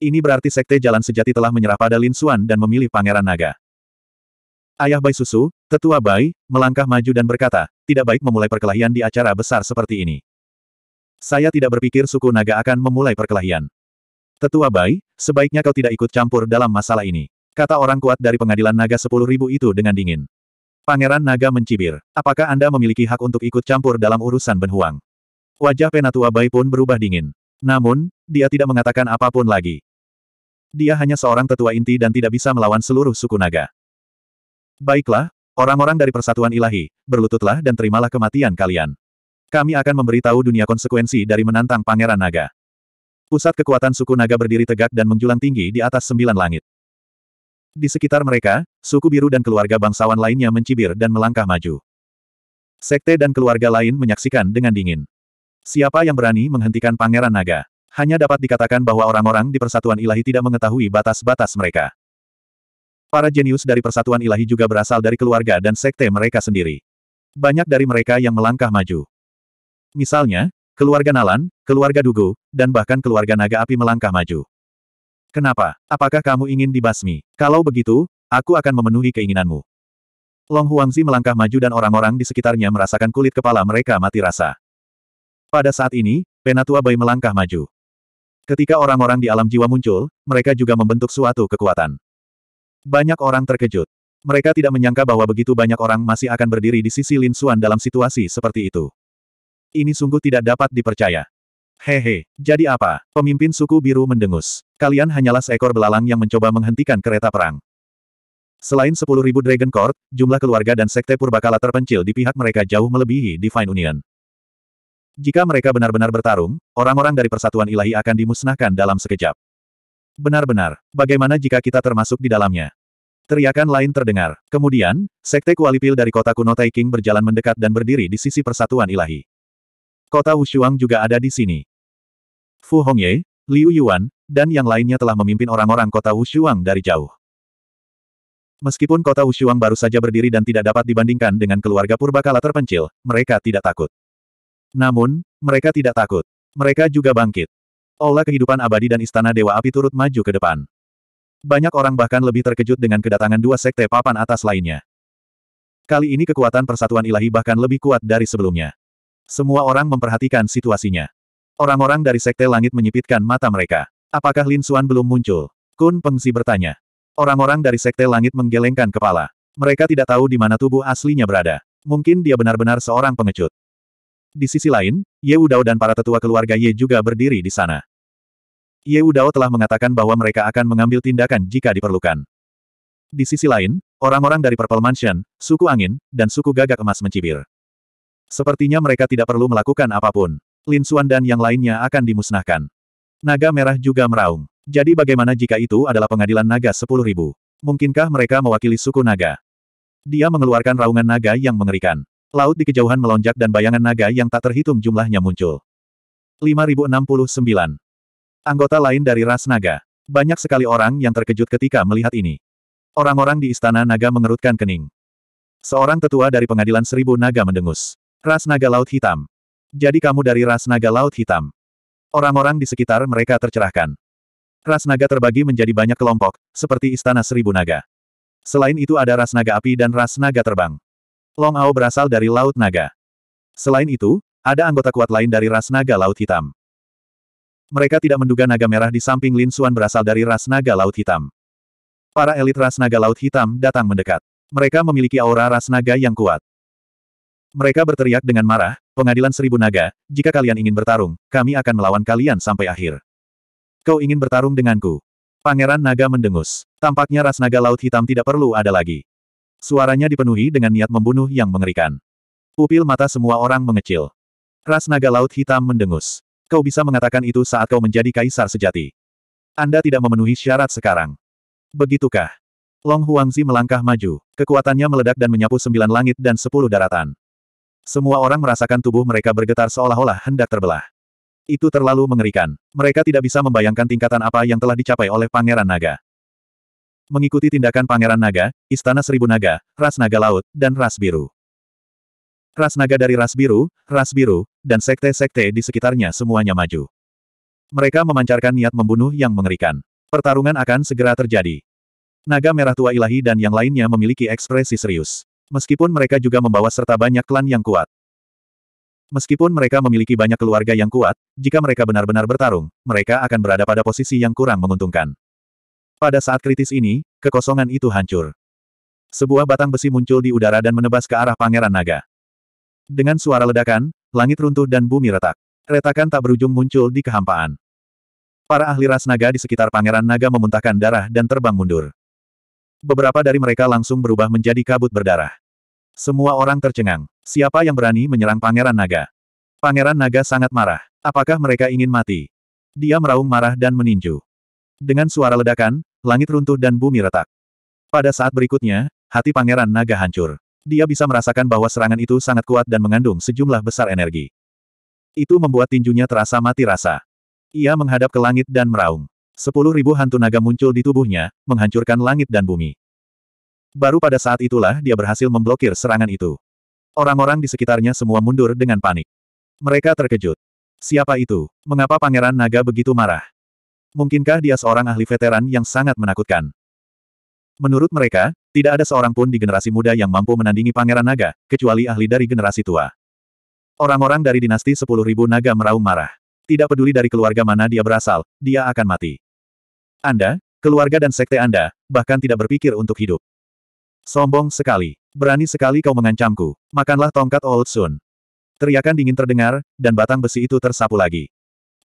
Ini berarti Sekte Jalan Sejati telah menyerah pada Lin Suan dan memilih Pangeran Naga. Ayah Bai Susu, Tetua Bai, melangkah maju dan berkata, tidak baik memulai perkelahian di acara besar seperti ini. Saya tidak berpikir suku Naga akan memulai perkelahian. Tetua Bai, sebaiknya kau tidak ikut campur dalam masalah ini. Kata orang kuat dari pengadilan Naga sepuluh ribu itu dengan dingin. Pangeran Naga mencibir. Apakah Anda memiliki hak untuk ikut campur dalam urusan Benhuang? Wajah Penatua Bai pun berubah dingin. Namun, dia tidak mengatakan apapun lagi. Dia hanya seorang tetua inti dan tidak bisa melawan seluruh suku naga. Baiklah, orang-orang dari Persatuan Ilahi, berlututlah dan terimalah kematian kalian. Kami akan memberitahu dunia konsekuensi dari menantang Pangeran Naga. Pusat kekuatan suku naga berdiri tegak dan menjulang tinggi di atas sembilan langit. Di sekitar mereka, suku biru dan keluarga bangsawan lainnya mencibir dan melangkah maju. Sekte dan keluarga lain menyaksikan dengan dingin. Siapa yang berani menghentikan Pangeran Naga? Hanya dapat dikatakan bahwa orang-orang di Persatuan Ilahi tidak mengetahui batas-batas mereka. Para jenius dari Persatuan Ilahi juga berasal dari keluarga dan sekte mereka sendiri. Banyak dari mereka yang melangkah maju. Misalnya, keluarga Nalan, keluarga Dugu, dan bahkan keluarga Naga Api melangkah maju. Kenapa? Apakah kamu ingin dibasmi? Kalau begitu, aku akan memenuhi keinginanmu. Long Huangzi melangkah maju dan orang-orang di sekitarnya merasakan kulit kepala mereka mati rasa. Pada saat ini, Penatua Bai melangkah maju. Ketika orang-orang di alam jiwa muncul, mereka juga membentuk suatu kekuatan. Banyak orang terkejut. Mereka tidak menyangka bahwa begitu banyak orang masih akan berdiri di sisi Lin Xuan dalam situasi seperti itu. Ini sungguh tidak dapat dipercaya. Hehe, jadi apa? Pemimpin suku biru mendengus. Kalian hanyalah seekor belalang yang mencoba menghentikan kereta perang. Selain 10.000 Dragon Court, jumlah keluarga dan sekte purbakala terpencil di pihak mereka jauh melebihi Divine Union. Jika mereka benar-benar bertarung, orang-orang dari persatuan ilahi akan dimusnahkan dalam sekejap. Benar-benar, bagaimana jika kita termasuk di dalamnya? Teriakan lain terdengar. Kemudian, Sekte Kualipil dari kota kuno Taiking berjalan mendekat dan berdiri di sisi persatuan ilahi. Kota Wushuang juga ada di sini. Fu Hongye, Liu Yuan, dan yang lainnya telah memimpin orang-orang kota Wushuang dari jauh. Meskipun kota Wushuang baru saja berdiri dan tidak dapat dibandingkan dengan keluarga purbakala terpencil, mereka tidak takut. Namun, mereka tidak takut. Mereka juga bangkit. Aula kehidupan abadi dan istana Dewa Api turut maju ke depan. Banyak orang bahkan lebih terkejut dengan kedatangan dua sekte papan atas lainnya. Kali ini kekuatan persatuan ilahi bahkan lebih kuat dari sebelumnya. Semua orang memperhatikan situasinya. Orang-orang dari sekte langit menyipitkan mata mereka. Apakah Lin Suan belum muncul? Kun Pengsi bertanya. Orang-orang dari Sekte Langit menggelengkan kepala. Mereka tidak tahu di mana tubuh aslinya berada. Mungkin dia benar-benar seorang pengecut. Di sisi lain, Ye Udao dan para tetua keluarga Ye juga berdiri di sana. Ye Udao telah mengatakan bahwa mereka akan mengambil tindakan jika diperlukan. Di sisi lain, orang-orang dari Purple Mansion, suku angin, dan suku gagak emas mencibir. Sepertinya mereka tidak perlu melakukan apapun. Lin Suan dan yang lainnya akan dimusnahkan. Naga merah juga meraung. Jadi bagaimana jika itu adalah pengadilan naga sepuluh ribu? Mungkinkah mereka mewakili suku naga? Dia mengeluarkan raungan naga yang mengerikan. Laut di kejauhan melonjak dan bayangan naga yang tak terhitung jumlahnya muncul. 5069. Anggota lain dari ras naga. Banyak sekali orang yang terkejut ketika melihat ini. Orang-orang di istana naga mengerutkan kening. Seorang tetua dari pengadilan seribu naga mendengus. Ras naga laut hitam. Jadi kamu dari ras naga laut hitam. Orang-orang di sekitar mereka tercerahkan. Ras naga terbagi menjadi banyak kelompok, seperti Istana Seribu Naga. Selain itu ada ras naga api dan ras naga terbang. Long Ao berasal dari Laut Naga. Selain itu, ada anggota kuat lain dari ras naga Laut Hitam. Mereka tidak menduga naga merah di samping Lin Suan berasal dari ras naga Laut Hitam. Para elit ras naga Laut Hitam datang mendekat. Mereka memiliki aura ras naga yang kuat. Mereka berteriak dengan marah, pengadilan seribu naga, jika kalian ingin bertarung, kami akan melawan kalian sampai akhir. Kau ingin bertarung denganku? Pangeran naga mendengus. Tampaknya ras naga laut hitam tidak perlu ada lagi. Suaranya dipenuhi dengan niat membunuh yang mengerikan. Pupil mata semua orang mengecil. Ras naga laut hitam mendengus. Kau bisa mengatakan itu saat kau menjadi kaisar sejati. Anda tidak memenuhi syarat sekarang. Begitukah? Long Huangzi melangkah maju. Kekuatannya meledak dan menyapu sembilan langit dan sepuluh daratan. Semua orang merasakan tubuh mereka bergetar seolah-olah hendak terbelah. Itu terlalu mengerikan. Mereka tidak bisa membayangkan tingkatan apa yang telah dicapai oleh Pangeran Naga. Mengikuti tindakan Pangeran Naga, Istana Seribu Naga, Ras Naga Laut, dan Ras Biru. Ras Naga dari Ras Biru, Ras Biru, dan sekte-sekte di sekitarnya semuanya maju. Mereka memancarkan niat membunuh yang mengerikan. Pertarungan akan segera terjadi. Naga Merah Tua Ilahi dan yang lainnya memiliki ekspresi serius meskipun mereka juga membawa serta banyak klan yang kuat. Meskipun mereka memiliki banyak keluarga yang kuat, jika mereka benar-benar bertarung, mereka akan berada pada posisi yang kurang menguntungkan. Pada saat kritis ini, kekosongan itu hancur. Sebuah batang besi muncul di udara dan menebas ke arah Pangeran Naga. Dengan suara ledakan, langit runtuh dan bumi retak. Retakan tak berujung muncul di kehampaan. Para ahli ras naga di sekitar Pangeran Naga memuntahkan darah dan terbang mundur. Beberapa dari mereka langsung berubah menjadi kabut berdarah. Semua orang tercengang. Siapa yang berani menyerang Pangeran Naga? Pangeran Naga sangat marah. Apakah mereka ingin mati? Dia meraung marah dan meninju. Dengan suara ledakan, langit runtuh dan bumi retak. Pada saat berikutnya, hati Pangeran Naga hancur. Dia bisa merasakan bahwa serangan itu sangat kuat dan mengandung sejumlah besar energi. Itu membuat tinjunya terasa mati rasa. Ia menghadap ke langit dan meraung. Sepuluh ribu hantu naga muncul di tubuhnya, menghancurkan langit dan bumi. Baru pada saat itulah dia berhasil memblokir serangan itu. Orang-orang di sekitarnya semua mundur dengan panik. Mereka terkejut. Siapa itu? Mengapa Pangeran Naga begitu marah? Mungkinkah dia seorang ahli veteran yang sangat menakutkan? Menurut mereka, tidak ada seorang pun di generasi muda yang mampu menandingi Pangeran Naga, kecuali ahli dari generasi tua. Orang-orang dari dinasti 10.000 naga meraung marah. Tidak peduli dari keluarga mana dia berasal, dia akan mati. Anda, keluarga dan sekte Anda, bahkan tidak berpikir untuk hidup. Sombong sekali. Berani sekali kau mengancamku. Makanlah tongkat Old Sun. Teriakan dingin terdengar, dan batang besi itu tersapu lagi.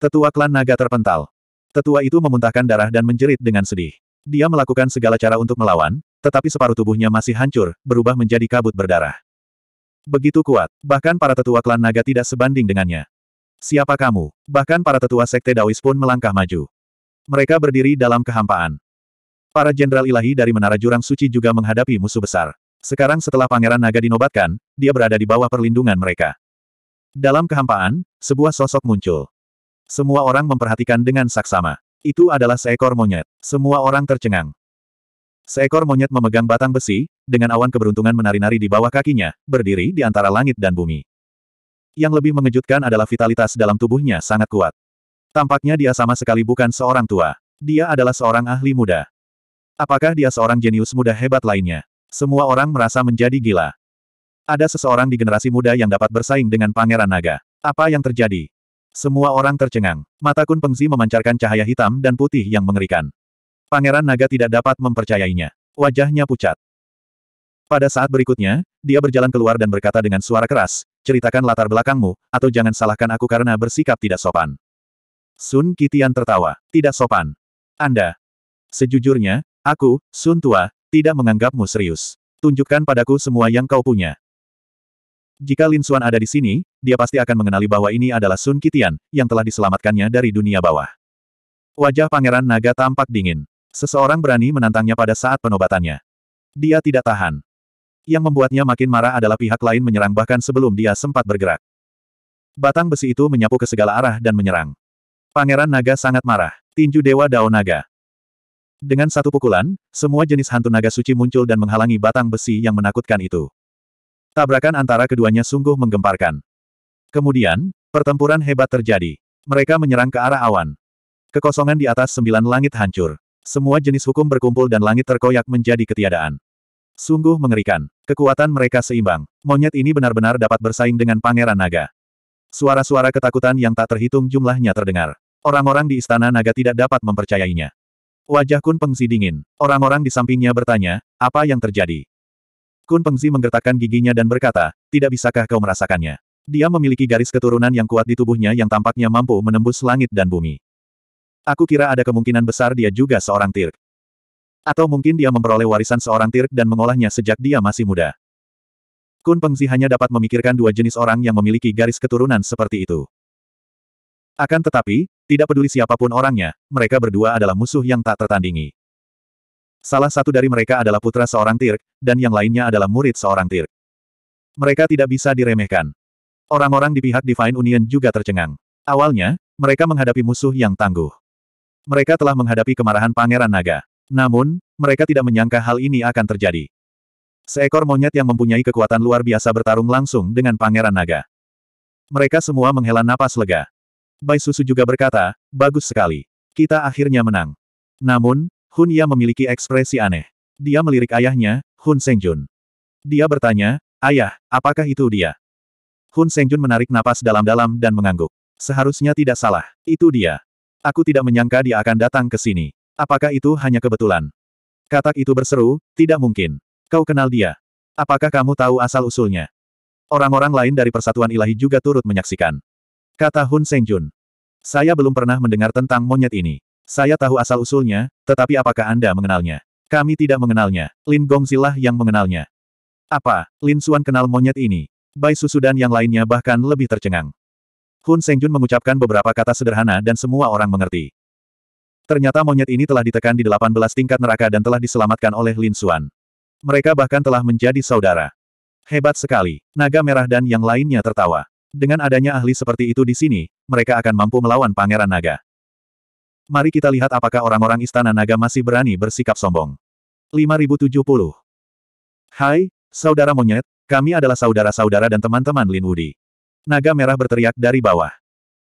Tetua klan naga terpental. Tetua itu memuntahkan darah dan menjerit dengan sedih. Dia melakukan segala cara untuk melawan, tetapi separuh tubuhnya masih hancur, berubah menjadi kabut berdarah. Begitu kuat, bahkan para tetua klan naga tidak sebanding dengannya. Siapa kamu? Bahkan para tetua sekte Dawis pun melangkah maju. Mereka berdiri dalam kehampaan. Para jenderal ilahi dari Menara Jurang Suci juga menghadapi musuh besar. Sekarang setelah Pangeran Naga dinobatkan, dia berada di bawah perlindungan mereka. Dalam kehampaan, sebuah sosok muncul. Semua orang memperhatikan dengan saksama. Itu adalah seekor monyet. Semua orang tercengang. Seekor monyet memegang batang besi, dengan awan keberuntungan menari-nari di bawah kakinya, berdiri di antara langit dan bumi. Yang lebih mengejutkan adalah vitalitas dalam tubuhnya sangat kuat. Tampaknya dia sama sekali bukan seorang tua. Dia adalah seorang ahli muda. Apakah dia seorang jenius muda hebat lainnya? Semua orang merasa menjadi gila. Ada seseorang di generasi muda yang dapat bersaing dengan Pangeran Naga. Apa yang terjadi? Semua orang tercengang. Mata Kun Pengzi memancarkan cahaya hitam dan putih yang mengerikan. Pangeran Naga tidak dapat mempercayainya. Wajahnya pucat. Pada saat berikutnya, dia berjalan keluar dan berkata dengan suara keras, ceritakan latar belakangmu, atau jangan salahkan aku karena bersikap tidak sopan. Sun Kitian tertawa. Tidak sopan. Anda. Sejujurnya, Aku, Sun Tua, tidak menganggapmu serius. Tunjukkan padaku semua yang kau punya. Jika Lin Xuan ada di sini, dia pasti akan mengenali bahwa ini adalah Sun Kitian, yang telah diselamatkannya dari dunia bawah. Wajah Pangeran Naga tampak dingin. Seseorang berani menantangnya pada saat penobatannya. Dia tidak tahan. Yang membuatnya makin marah adalah pihak lain menyerang bahkan sebelum dia sempat bergerak. Batang besi itu menyapu ke segala arah dan menyerang. Pangeran Naga sangat marah. Tinju Dewa Dao Naga. Dengan satu pukulan, semua jenis hantu naga suci muncul dan menghalangi batang besi yang menakutkan itu. Tabrakan antara keduanya sungguh menggemparkan. Kemudian, pertempuran hebat terjadi. Mereka menyerang ke arah awan. Kekosongan di atas sembilan langit hancur. Semua jenis hukum berkumpul dan langit terkoyak menjadi ketiadaan. Sungguh mengerikan. Kekuatan mereka seimbang. Monyet ini benar-benar dapat bersaing dengan pangeran naga. Suara-suara ketakutan yang tak terhitung jumlahnya terdengar. Orang-orang di istana naga tidak dapat mempercayainya. Wajah Kun Pengzi dingin. Orang-orang di sampingnya bertanya, apa yang terjadi? Kun Pengzi menggertakkan giginya dan berkata, tidak bisakah kau merasakannya? Dia memiliki garis keturunan yang kuat di tubuhnya yang tampaknya mampu menembus langit dan bumi. Aku kira ada kemungkinan besar dia juga seorang Tirk. Atau mungkin dia memperoleh warisan seorang Tirk dan mengolahnya sejak dia masih muda. Kun Pengzi hanya dapat memikirkan dua jenis orang yang memiliki garis keturunan seperti itu. Akan tetapi, tidak peduli siapapun orangnya, mereka berdua adalah musuh yang tak tertandingi. Salah satu dari mereka adalah putra seorang Tirk, dan yang lainnya adalah murid seorang Tirk. Mereka tidak bisa diremehkan. Orang-orang di pihak Divine Union juga tercengang. Awalnya, mereka menghadapi musuh yang tangguh. Mereka telah menghadapi kemarahan Pangeran Naga. Namun, mereka tidak menyangka hal ini akan terjadi. Seekor monyet yang mempunyai kekuatan luar biasa bertarung langsung dengan Pangeran Naga. Mereka semua menghela napas lega. Bai Susu juga berkata, bagus sekali. Kita akhirnya menang. Namun, Hun Ya memiliki ekspresi aneh. Dia melirik ayahnya, Hun Jun. Dia bertanya, Ayah, apakah itu dia? Hun Jun menarik napas dalam-dalam dan mengangguk. Seharusnya tidak salah. Itu dia. Aku tidak menyangka dia akan datang ke sini. Apakah itu hanya kebetulan? Katak itu berseru, tidak mungkin. Kau kenal dia. Apakah kamu tahu asal-usulnya? Orang-orang lain dari Persatuan Ilahi juga turut menyaksikan. Kata Hun Sengjun. Saya belum pernah mendengar tentang monyet ini. Saya tahu asal-usulnya, tetapi apakah Anda mengenalnya? Kami tidak mengenalnya. Lin Gongzilah yang mengenalnya. Apa, Lin Suan kenal monyet ini? Bai Susu dan yang lainnya bahkan lebih tercengang. Hun Sengjun mengucapkan beberapa kata sederhana dan semua orang mengerti. Ternyata monyet ini telah ditekan di 18 tingkat neraka dan telah diselamatkan oleh Lin Suan. Mereka bahkan telah menjadi saudara. Hebat sekali, naga merah dan yang lainnya tertawa. Dengan adanya ahli seperti itu di sini, mereka akan mampu melawan Pangeran Naga. Mari kita lihat apakah orang-orang Istana Naga masih berani bersikap sombong. 5070 Hai, Saudara Monyet, kami adalah saudara-saudara dan teman-teman Lin Wudi. Naga Merah berteriak dari bawah.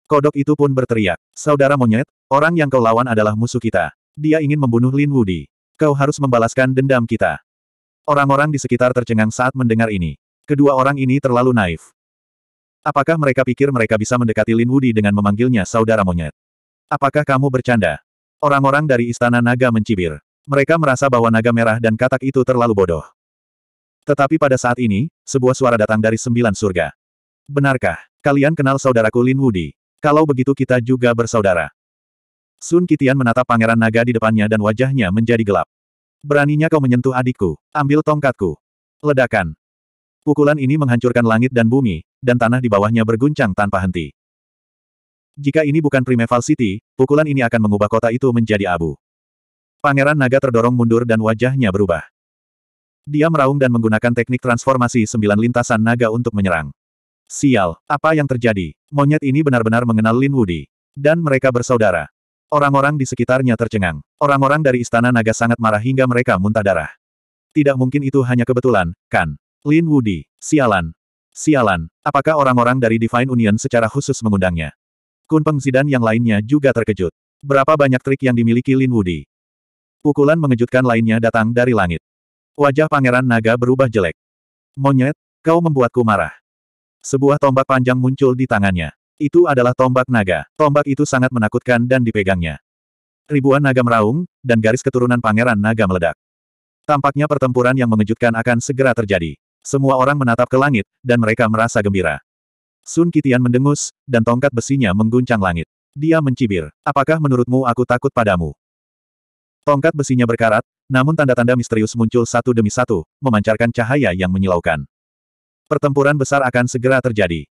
Kodok itu pun berteriak, Saudara Monyet, orang yang kau lawan adalah musuh kita. Dia ingin membunuh Lin Wudi. Kau harus membalaskan dendam kita. Orang-orang di sekitar tercengang saat mendengar ini. Kedua orang ini terlalu naif. Apakah mereka pikir mereka bisa mendekati Lin Wudi dengan memanggilnya saudara monyet? Apakah kamu bercanda? Orang-orang dari Istana Naga mencibir. Mereka merasa bahwa naga merah dan katak itu terlalu bodoh. Tetapi pada saat ini, sebuah suara datang dari sembilan surga. Benarkah, kalian kenal saudaraku Lin Wudi? Kalau begitu kita juga bersaudara. Sun Kitian menatap pangeran naga di depannya dan wajahnya menjadi gelap. Beraninya kau menyentuh adikku, ambil tongkatku. Ledakan, Pukulan ini menghancurkan langit dan bumi, dan tanah di bawahnya berguncang tanpa henti. Jika ini bukan Primeval City, pukulan ini akan mengubah kota itu menjadi abu. Pangeran Naga terdorong mundur dan wajahnya berubah. Dia meraung dan menggunakan teknik transformasi sembilan lintasan naga untuk menyerang. Sial, apa yang terjadi? Monyet ini benar-benar mengenal Lin Wudi. Dan mereka bersaudara. Orang-orang di sekitarnya tercengang. Orang-orang dari Istana Naga sangat marah hingga mereka muntah darah. Tidak mungkin itu hanya kebetulan, kan? Lin Wudi, sialan. Sialan, apakah orang-orang dari Divine Union secara khusus mengundangnya? Kun Peng Zidan yang lainnya juga terkejut. Berapa banyak trik yang dimiliki Lin Wudi? Pukulan mengejutkan lainnya datang dari langit. Wajah Pangeran Naga berubah jelek. Monyet, kau membuatku marah. Sebuah tombak panjang muncul di tangannya. Itu adalah tombak naga. Tombak itu sangat menakutkan dan dipegangnya. Ribuan naga meraung, dan garis keturunan pangeran naga meledak. Tampaknya pertempuran yang mengejutkan akan segera terjadi. Semua orang menatap ke langit, dan mereka merasa gembira. Sun Kitian mendengus, dan tongkat besinya mengguncang langit. Dia mencibir, apakah menurutmu aku takut padamu? Tongkat besinya berkarat, namun tanda-tanda misterius muncul satu demi satu, memancarkan cahaya yang menyilaukan. Pertempuran besar akan segera terjadi.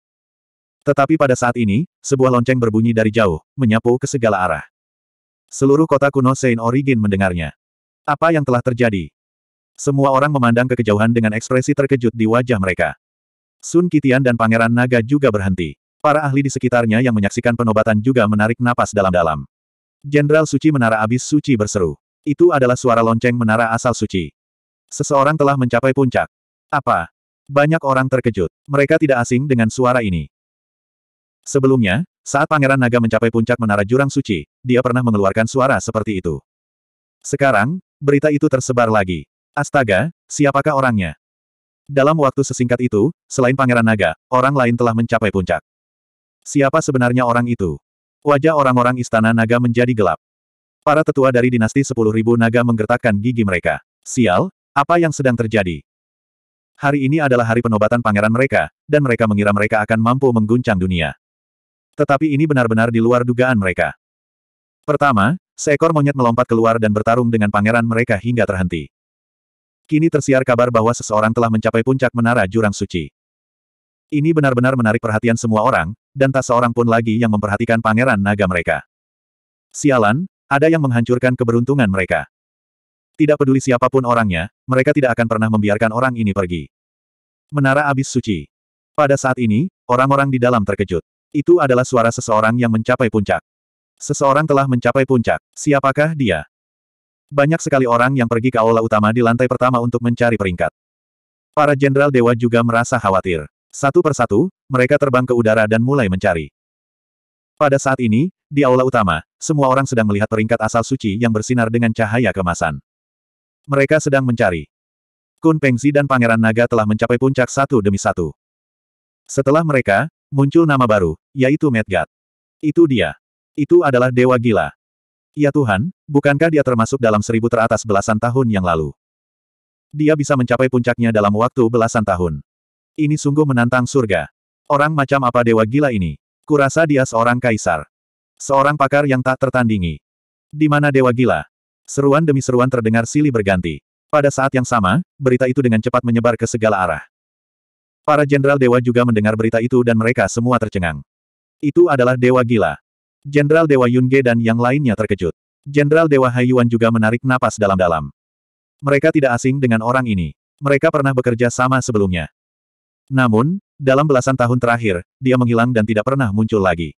Tetapi pada saat ini, sebuah lonceng berbunyi dari jauh, menyapu ke segala arah. Seluruh kota kuno Saint Origin mendengarnya. Apa yang telah terjadi? Semua orang memandang ke kejauhan dengan ekspresi terkejut di wajah mereka. Sun Kitian dan Pangeran Naga juga berhenti. Para ahli di sekitarnya yang menyaksikan penobatan juga menarik napas dalam-dalam. Jenderal Suci Menara Abis Suci berseru. Itu adalah suara lonceng menara asal suci. Seseorang telah mencapai puncak. Apa? Banyak orang terkejut. Mereka tidak asing dengan suara ini. Sebelumnya, saat Pangeran Naga mencapai puncak menara jurang suci, dia pernah mengeluarkan suara seperti itu. Sekarang, berita itu tersebar lagi. Astaga, siapakah orangnya? Dalam waktu sesingkat itu, selain Pangeran Naga, orang lain telah mencapai puncak. Siapa sebenarnya orang itu? Wajah orang-orang istana naga menjadi gelap. Para tetua dari dinasti 10.000 naga menggertakkan gigi mereka. Sial, apa yang sedang terjadi? Hari ini adalah hari penobatan pangeran mereka, dan mereka mengira mereka akan mampu mengguncang dunia. Tetapi ini benar-benar di luar dugaan mereka. Pertama, seekor monyet melompat keluar dan bertarung dengan pangeran mereka hingga terhenti. Kini tersiar kabar bahwa seseorang telah mencapai puncak menara jurang suci. Ini benar-benar menarik perhatian semua orang, dan tak seorang pun lagi yang memperhatikan pangeran naga mereka. Sialan, ada yang menghancurkan keberuntungan mereka. Tidak peduli siapapun orangnya, mereka tidak akan pernah membiarkan orang ini pergi. Menara Abis Suci. Pada saat ini, orang-orang di dalam terkejut. Itu adalah suara seseorang yang mencapai puncak. Seseorang telah mencapai puncak. Siapakah dia? Banyak sekali orang yang pergi ke aula utama di lantai pertama untuk mencari peringkat. Para jenderal dewa juga merasa khawatir. Satu persatu, mereka terbang ke udara dan mulai mencari. Pada saat ini, di aula utama, semua orang sedang melihat peringkat asal suci yang bersinar dengan cahaya kemasan. Mereka sedang mencari. Kun Pengzi dan Pangeran Naga telah mencapai puncak satu demi satu. Setelah mereka, muncul nama baru, yaitu Medgat. Itu dia. Itu adalah Dewa Gila. Ya Tuhan, bukankah dia termasuk dalam seribu teratas belasan tahun yang lalu? Dia bisa mencapai puncaknya dalam waktu belasan tahun. Ini sungguh menantang surga. Orang macam apa dewa gila ini? Kurasa dia seorang kaisar. Seorang pakar yang tak tertandingi. Di mana dewa gila? Seruan demi seruan terdengar silih berganti. Pada saat yang sama, berita itu dengan cepat menyebar ke segala arah. Para jenderal dewa juga mendengar berita itu dan mereka semua tercengang. Itu adalah dewa gila. Jenderal Dewa Yunge dan yang lainnya terkejut. Jenderal Dewa Haiyuan juga menarik napas dalam-dalam. Mereka tidak asing dengan orang ini. Mereka pernah bekerja sama sebelumnya. Namun, dalam belasan tahun terakhir, dia menghilang dan tidak pernah muncul lagi.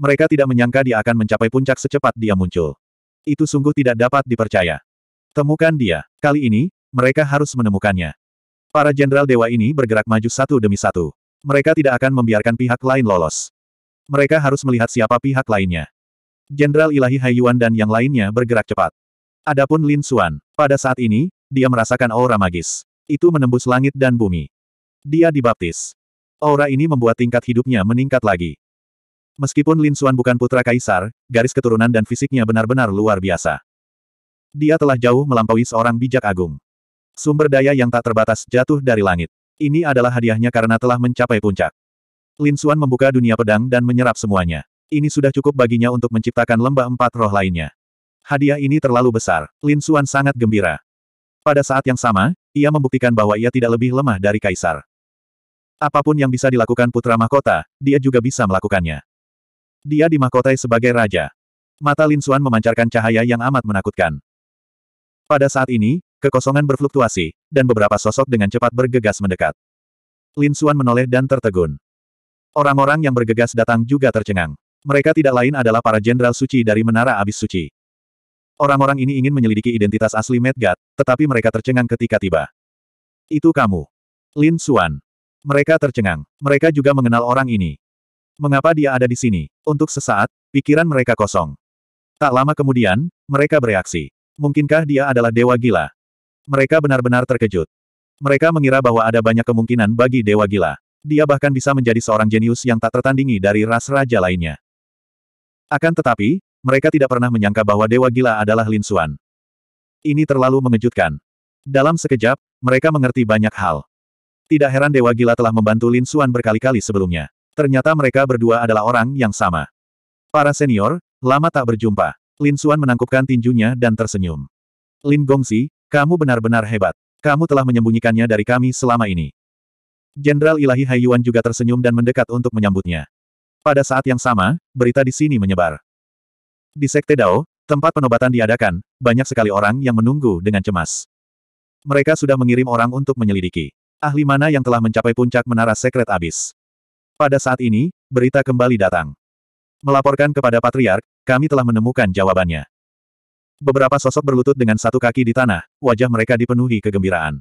Mereka tidak menyangka dia akan mencapai puncak secepat dia muncul. Itu sungguh tidak dapat dipercaya. Temukan dia. Kali ini, mereka harus menemukannya. Para jenderal dewa ini bergerak maju satu demi satu. Mereka tidak akan membiarkan pihak lain lolos. Mereka harus melihat siapa pihak lainnya. Jenderal Ilahi Haiyuan dan yang lainnya bergerak cepat. Adapun Lin Xuan, pada saat ini, dia merasakan aura magis. Itu menembus langit dan bumi. Dia dibaptis. Aura ini membuat tingkat hidupnya meningkat lagi. Meskipun Lin Xuan bukan putra kaisar, garis keturunan dan fisiknya benar-benar luar biasa. Dia telah jauh melampaui seorang bijak agung. Sumber daya yang tak terbatas jatuh dari langit. Ini adalah hadiahnya karena telah mencapai puncak. Lin Xuan membuka dunia pedang dan menyerap semuanya. Ini sudah cukup baginya untuk menciptakan lembah empat roh lainnya. Hadiah ini terlalu besar. Lin Xuan sangat gembira. Pada saat yang sama, ia membuktikan bahwa ia tidak lebih lemah dari Kaisar. Apapun yang bisa dilakukan putra mahkota, dia juga bisa melakukannya. Dia dimahkotai sebagai raja. Mata Lin Xuan memancarkan cahaya yang amat menakutkan. Pada saat ini, kekosongan berfluktuasi, dan beberapa sosok dengan cepat bergegas mendekat. Lin Xuan menoleh dan tertegun. Orang-orang yang bergegas datang juga tercengang. Mereka tidak lain adalah para jenderal suci dari Menara Abis Suci. Orang-orang ini ingin menyelidiki identitas asli Medgat, tetapi mereka tercengang ketika tiba. Itu kamu. Lin Suan. Mereka tercengang. Mereka juga mengenal orang ini. Mengapa dia ada di sini? Untuk sesaat, pikiran mereka kosong. Tak lama kemudian, mereka bereaksi. Mungkinkah dia adalah dewa gila? Mereka benar-benar terkejut. Mereka mengira bahwa ada banyak kemungkinan bagi dewa gila. Dia bahkan bisa menjadi seorang jenius yang tak tertandingi dari ras raja lainnya. Akan tetapi, mereka tidak pernah menyangka bahwa Dewa Gila adalah Lin Xuan. Ini terlalu mengejutkan. Dalam sekejap, mereka mengerti banyak hal. Tidak heran Dewa Gila telah membantu Lin Xuan berkali-kali sebelumnya. Ternyata mereka berdua adalah orang yang sama. Para senior, lama tak berjumpa. Lin Xuan menangkupkan tinjunya dan tersenyum. Lin Gongsi, kamu benar-benar hebat. Kamu telah menyembunyikannya dari kami selama ini. Jenderal Ilahi Haiyuan juga tersenyum dan mendekat untuk menyambutnya. Pada saat yang sama, berita di sini menyebar. Di Sekte Dao, tempat penobatan diadakan, banyak sekali orang yang menunggu dengan cemas. Mereka sudah mengirim orang untuk menyelidiki. Ahli mana yang telah mencapai puncak menara sekret abis? Pada saat ini, berita kembali datang. Melaporkan kepada Patriark, kami telah menemukan jawabannya. Beberapa sosok berlutut dengan satu kaki di tanah, wajah mereka dipenuhi kegembiraan.